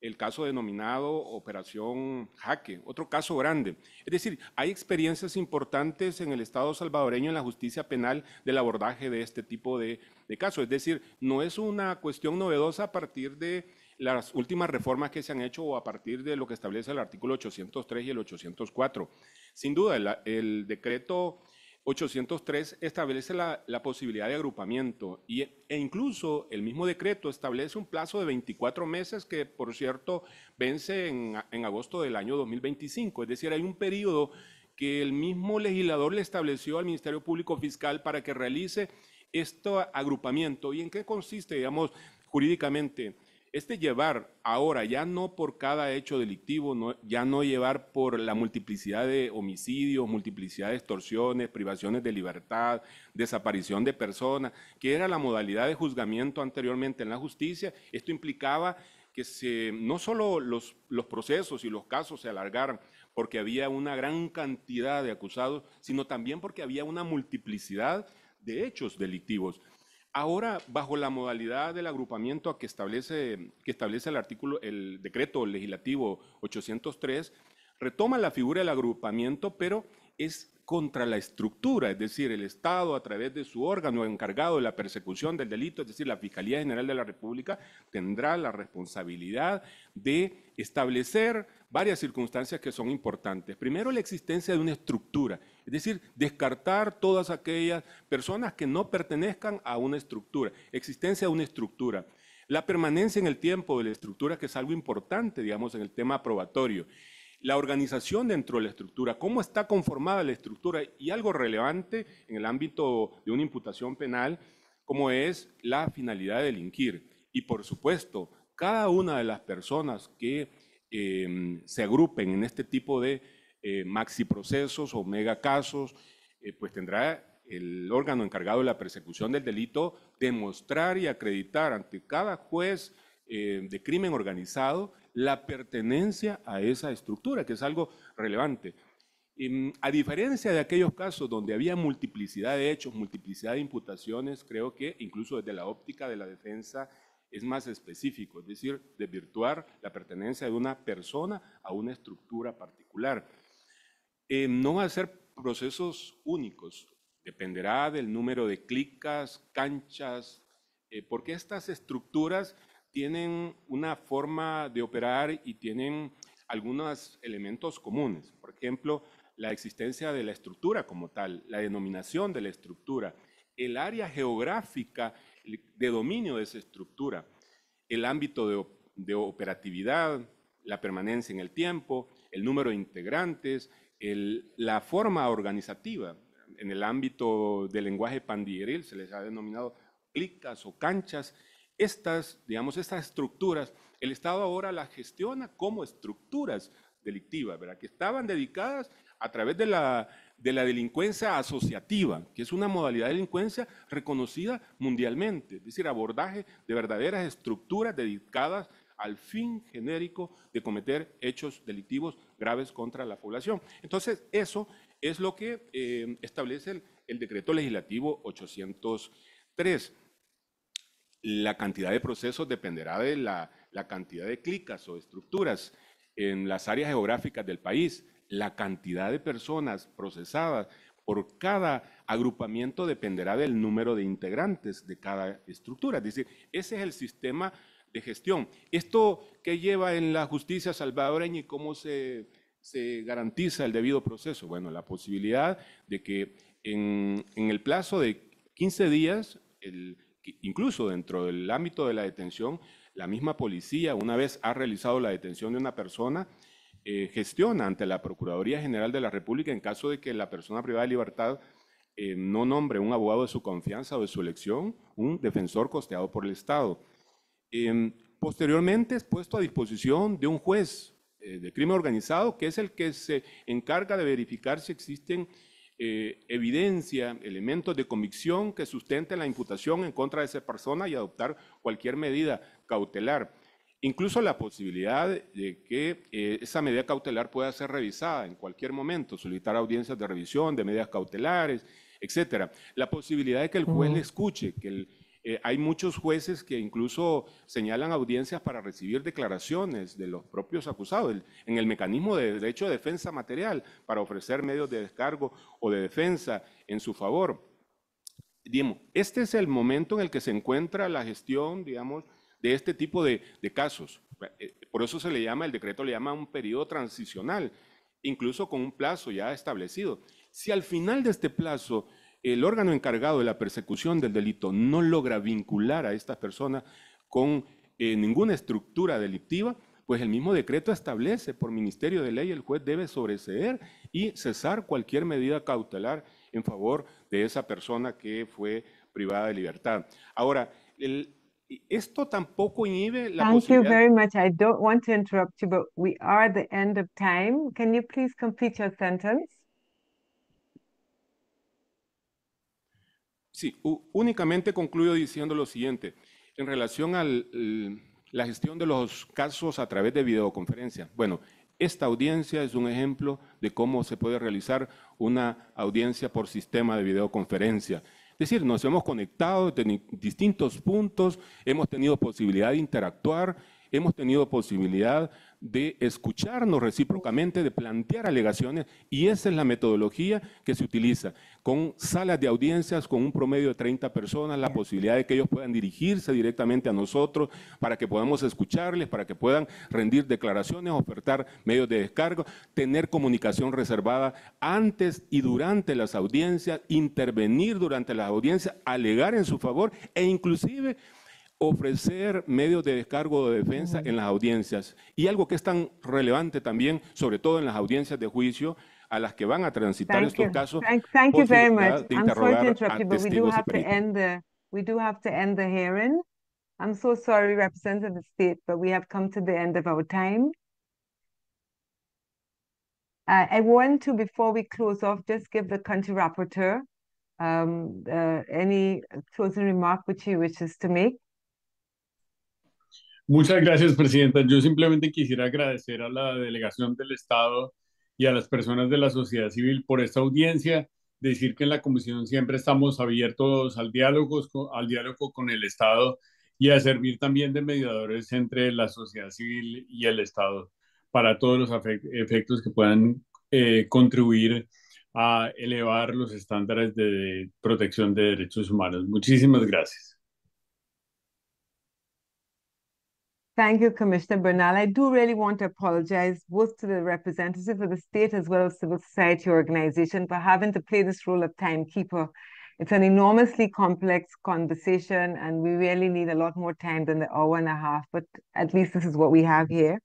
el caso denominado Operación Jaque, otro caso grande. Es decir, hay experiencias importantes en el Estado salvadoreño en la justicia penal del abordaje de este tipo de, casos. Es decir, no es una cuestión novedosa a partir de las últimas reformas que se han hecho o a partir de lo que establece el artículo 803 y el 804. Sin duda, el decreto 803 establece la, posibilidad de agrupamiento y, e incluso el mismo decreto establece un plazo de 24 meses que, por cierto, vence en, en agosto del año 2025. Es decir, hay un periodo que el mismo legislador le estableció al Ministerio Público Fiscal para que realice este agrupamiento. ¿Y en qué consiste, digamos, jurídicamente? Este llevar ahora, ya no por cada hecho delictivo, ya no llevar por la multiplicidad de homicidios, multiplicidad de extorsiones, privaciones de libertad, desaparición de personas, que era la modalidad de juzgamiento anteriormente en la justicia, esto implicaba que no solo los procesos y los casos se alargaran porque había una gran cantidad de acusados, sino también porque había una multiplicidad de hechos delictivos. Ahora, bajo la modalidad del agrupamiento que establece, que establece el artículo, el decreto legislativo 803, retoma la figura del agrupamiento, pero es contra la estructura, es decir, el Estado a través de su órgano encargado de la persecución del delito, es decir, la Fiscalía General de la República, tendrá la responsabilidad de establecer varias circunstancias que son importantes. Primero, la existencia de una estructura. Es decir, descartar todas aquellas personas que no pertenezcan a una estructura, existencia de una estructura. La permanencia en el tiempo de la estructura, que es algo importante, digamos, en el tema probatorio. La organización dentro de la estructura, cómo está conformada la estructura y algo relevante en el ámbito de una imputación penal, como es la finalidad de delinquir. Y por supuesto, cada una de las personas que eh, se agrupen en este tipo de eh, Maxi procesos o megacasos, eh, pues tendrá el órgano encargado de la persecución del delito demostrar y acreditar ante cada juez eh, de crimen organizado la pertenencia a esa estructura, que es algo relevante. Em, a diferencia de aquellos casos donde había multiplicidad de hechos, multiplicidad de imputaciones, creo que incluso desde la óptica de la defensa es más específico, es decir, desvirtuar la pertenencia de una persona a una estructura particular. Eh, no van a ser procesos únicos, dependerá del número de clicas, canchas, eh, porque estas estructuras tienen una forma de operar y tienen algunos elementos comunes. Por ejemplo, la existencia de la estructura como tal, la denominación de la estructura, el área geográfica de dominio de esa estructura, el ámbito de, operatividad, la permanencia en el tiempo, el número de integrantes, la forma organizativa. En el ámbito del lenguaje pandilleril se les ha denominado clicas o canchas. Estas, digamos, estas estructuras, el Estado ahora las gestiona como estructuras delictivas, ¿verdad? que estaban dedicadas a través de la, de la delincuencia asociativa, que es una modalidad de delincuencia reconocida mundialmente, es decir, abordaje de verdaderas estructuras dedicadas al fin genérico de cometer hechos delictivos graves contra la población. Entonces, eso es lo que eh, establece el, decreto legislativo 803. La cantidad de procesos dependerá de la, cantidad de clicas o estructuras en las áreas geográficas del país, la cantidad de personas procesadas por cada agrupamiento dependerá del número de integrantes de cada estructura. Es decir, ese es el sistema gestión. ¿Esto qué lleva en la justicia salvadoreña y cómo se, garantiza el debido proceso? Bueno, la posibilidad de que en, el plazo de 15 días, incluso dentro del ámbito de la detención, la misma policía, una vez ha realizado la detención de una persona, eh, gestiona ante la Procuraduría General de la República en caso de que la persona privada de libertad eh, no nombre un abogado de su confianza o de su elección, un defensor costeado por el Estado. Em, posteriormente es puesto a disposición de un juez eh, de crimen organizado, que es el que se encarga de verificar si existen eh, evidencia, elementos de convicción que sustenten la imputación en contra de esa persona y adoptar cualquier medida cautelar. Incluso la posibilidad de que eh, esa medida cautelar pueda ser revisada en cualquier momento, solicitar audiencias de revisión, de medidas cautelares, etcétera. La posibilidad de que el juez le escuche, que el, eh, hay muchos jueces que incluso señalan audiencias para recibir declaraciones de los propios acusados en el mecanismo de derecho de defensa material para ofrecer medios de descargo o de defensa en su favor. Digamos, este es el momento en el que se encuentra la gestión, digamos, de este tipo de, casos. Eh, por eso se le llama, el decreto le llama un periodo transicional, incluso con un plazo ya establecido. Si al final de este plazo el órgano encargado de la persecución del delito no logra vincular a esta persona con eh, ninguna estructura delictiva, pues el mismo decreto establece por ministerio de ley el juez debe sobreseer y cesar cualquier medida cautelar en favor de esa persona que fue privada de libertad. Ahora, esto tampoco inhibe la Thank you very much. I don't want to interrupt you, but we are at the end of time. Can you please complete your sentence? Sí, únicamente concluyo diciendo lo siguiente. En relación a la gestión de los casos a través de videoconferencia, bueno, esta audiencia es un ejemplo de cómo se puede realizar una audiencia por sistema de videoconferencia. Es decir, nos hemos conectado en distintos puntos, hemos tenido posibilidad de interactuar, hemos tenido posibilidad de escucharnos recíprocamente, de plantear alegaciones, y esa es la metodología que se utiliza, con salas de audiencias, con un promedio de 30 personas, la posibilidad de que ellos puedan dirigirse directamente a nosotros para que podamos escucharles, para que puedan rendir declaraciones, ofertar medios de descargo, tener comunicación reservada antes y durante las audiencias, intervenir durante las audiencias, alegar en su favor e inclusive ofrecer medios de descargo de defensa en las audiencias. Y algo que es tan relevante también, sobre todo en las audiencias de juicio, a las que van a transitar thank estos you. casos. Thank, thank you very much. I'm sorry to interrupt you, but we do have to end the we do have to end the hearing. I'm so sorry, Representative State, but we have come to the end of our time. Uh, I want to, before we close off, just give the country rapporteur um, uh, any closing remark which he wishes to make. Muchas gracias, Presidenta. Yo simplemente quisiera agradecer a la delegación del Estado y a las personas de la sociedad civil por esta audiencia, decir que en la Comisión siempre estamos abiertos al diálogo, con el Estado y a servir también de mediadores entre la sociedad civil y el Estado para todos los efectos que puedan eh, contribuir a elevar los estándares de protección de derechos humanos. Muchísimas gracias. Thank you, Commissioner Bernal. I do really want to apologize both to the representative of the state as well as civil society organization for having to play this role of timekeeper. It's an enormously complex conversation, and we really need a lot more time than the hour and a half, but at least this is what we have here.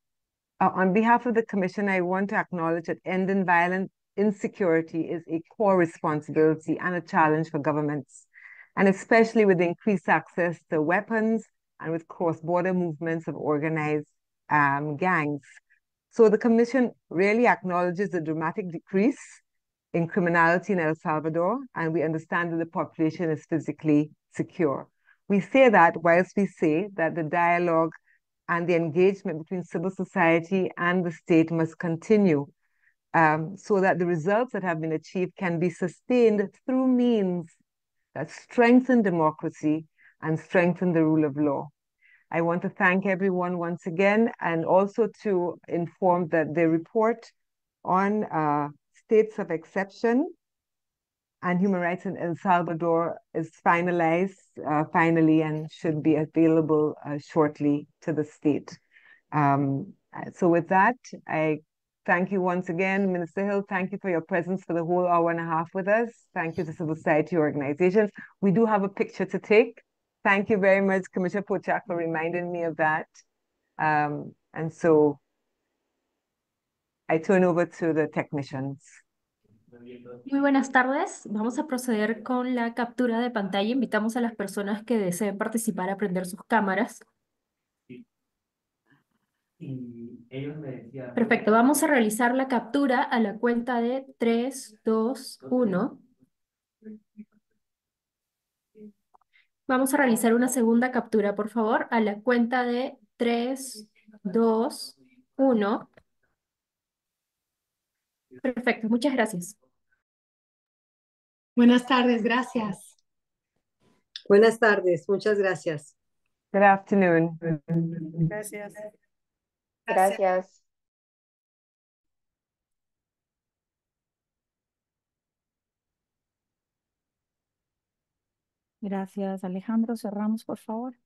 Uh, on behalf of the Commission, I want to acknowledge that ending violent insecurity is a core responsibility and a challenge for governments, and especially with increased access to weapons and with cross-border movements of organized um, gangs. So the commission really acknowledges the dramatic decrease in criminality in El Salvador, and we understand that the population is physically secure. We say that whilst we say that the dialogue and the engagement between civil society and the state must continue um, so that the results that have been achieved can be sustained through means that strengthen democracy and strengthen the rule of law. I want to thank everyone once again and also to inform that the report on uh, states of exception and human rights in El Salvador is finalized uh, finally and should be available uh, shortly to the state. Um, so, with that, I thank you once again, Minister Hill. Thank you for your presence for the whole hour and a half with us. Thank you to civil society organizations. We do have a picture to take thank you very much, Commissioner Pochak, for reminding me of that. Um, and so I turn over to the technicians. Muy buenas tardes. Vamos a proceder con la captura de pantalla. Invitamos a las personas que deseen participar a prender sus cámaras. Perfecto, vamos a realizar la captura a la cuenta de 3, 2, 1. Vamos a realizar una segunda captura, por favor, a la cuenta de 3, 2, 1. Perfecto, muchas gracias. Buenas tardes, gracias. Buenas tardes, muchas gracias. Good afternoon. Gracias. Gracias. Gracias, Alejandro. Cerramos, por favor.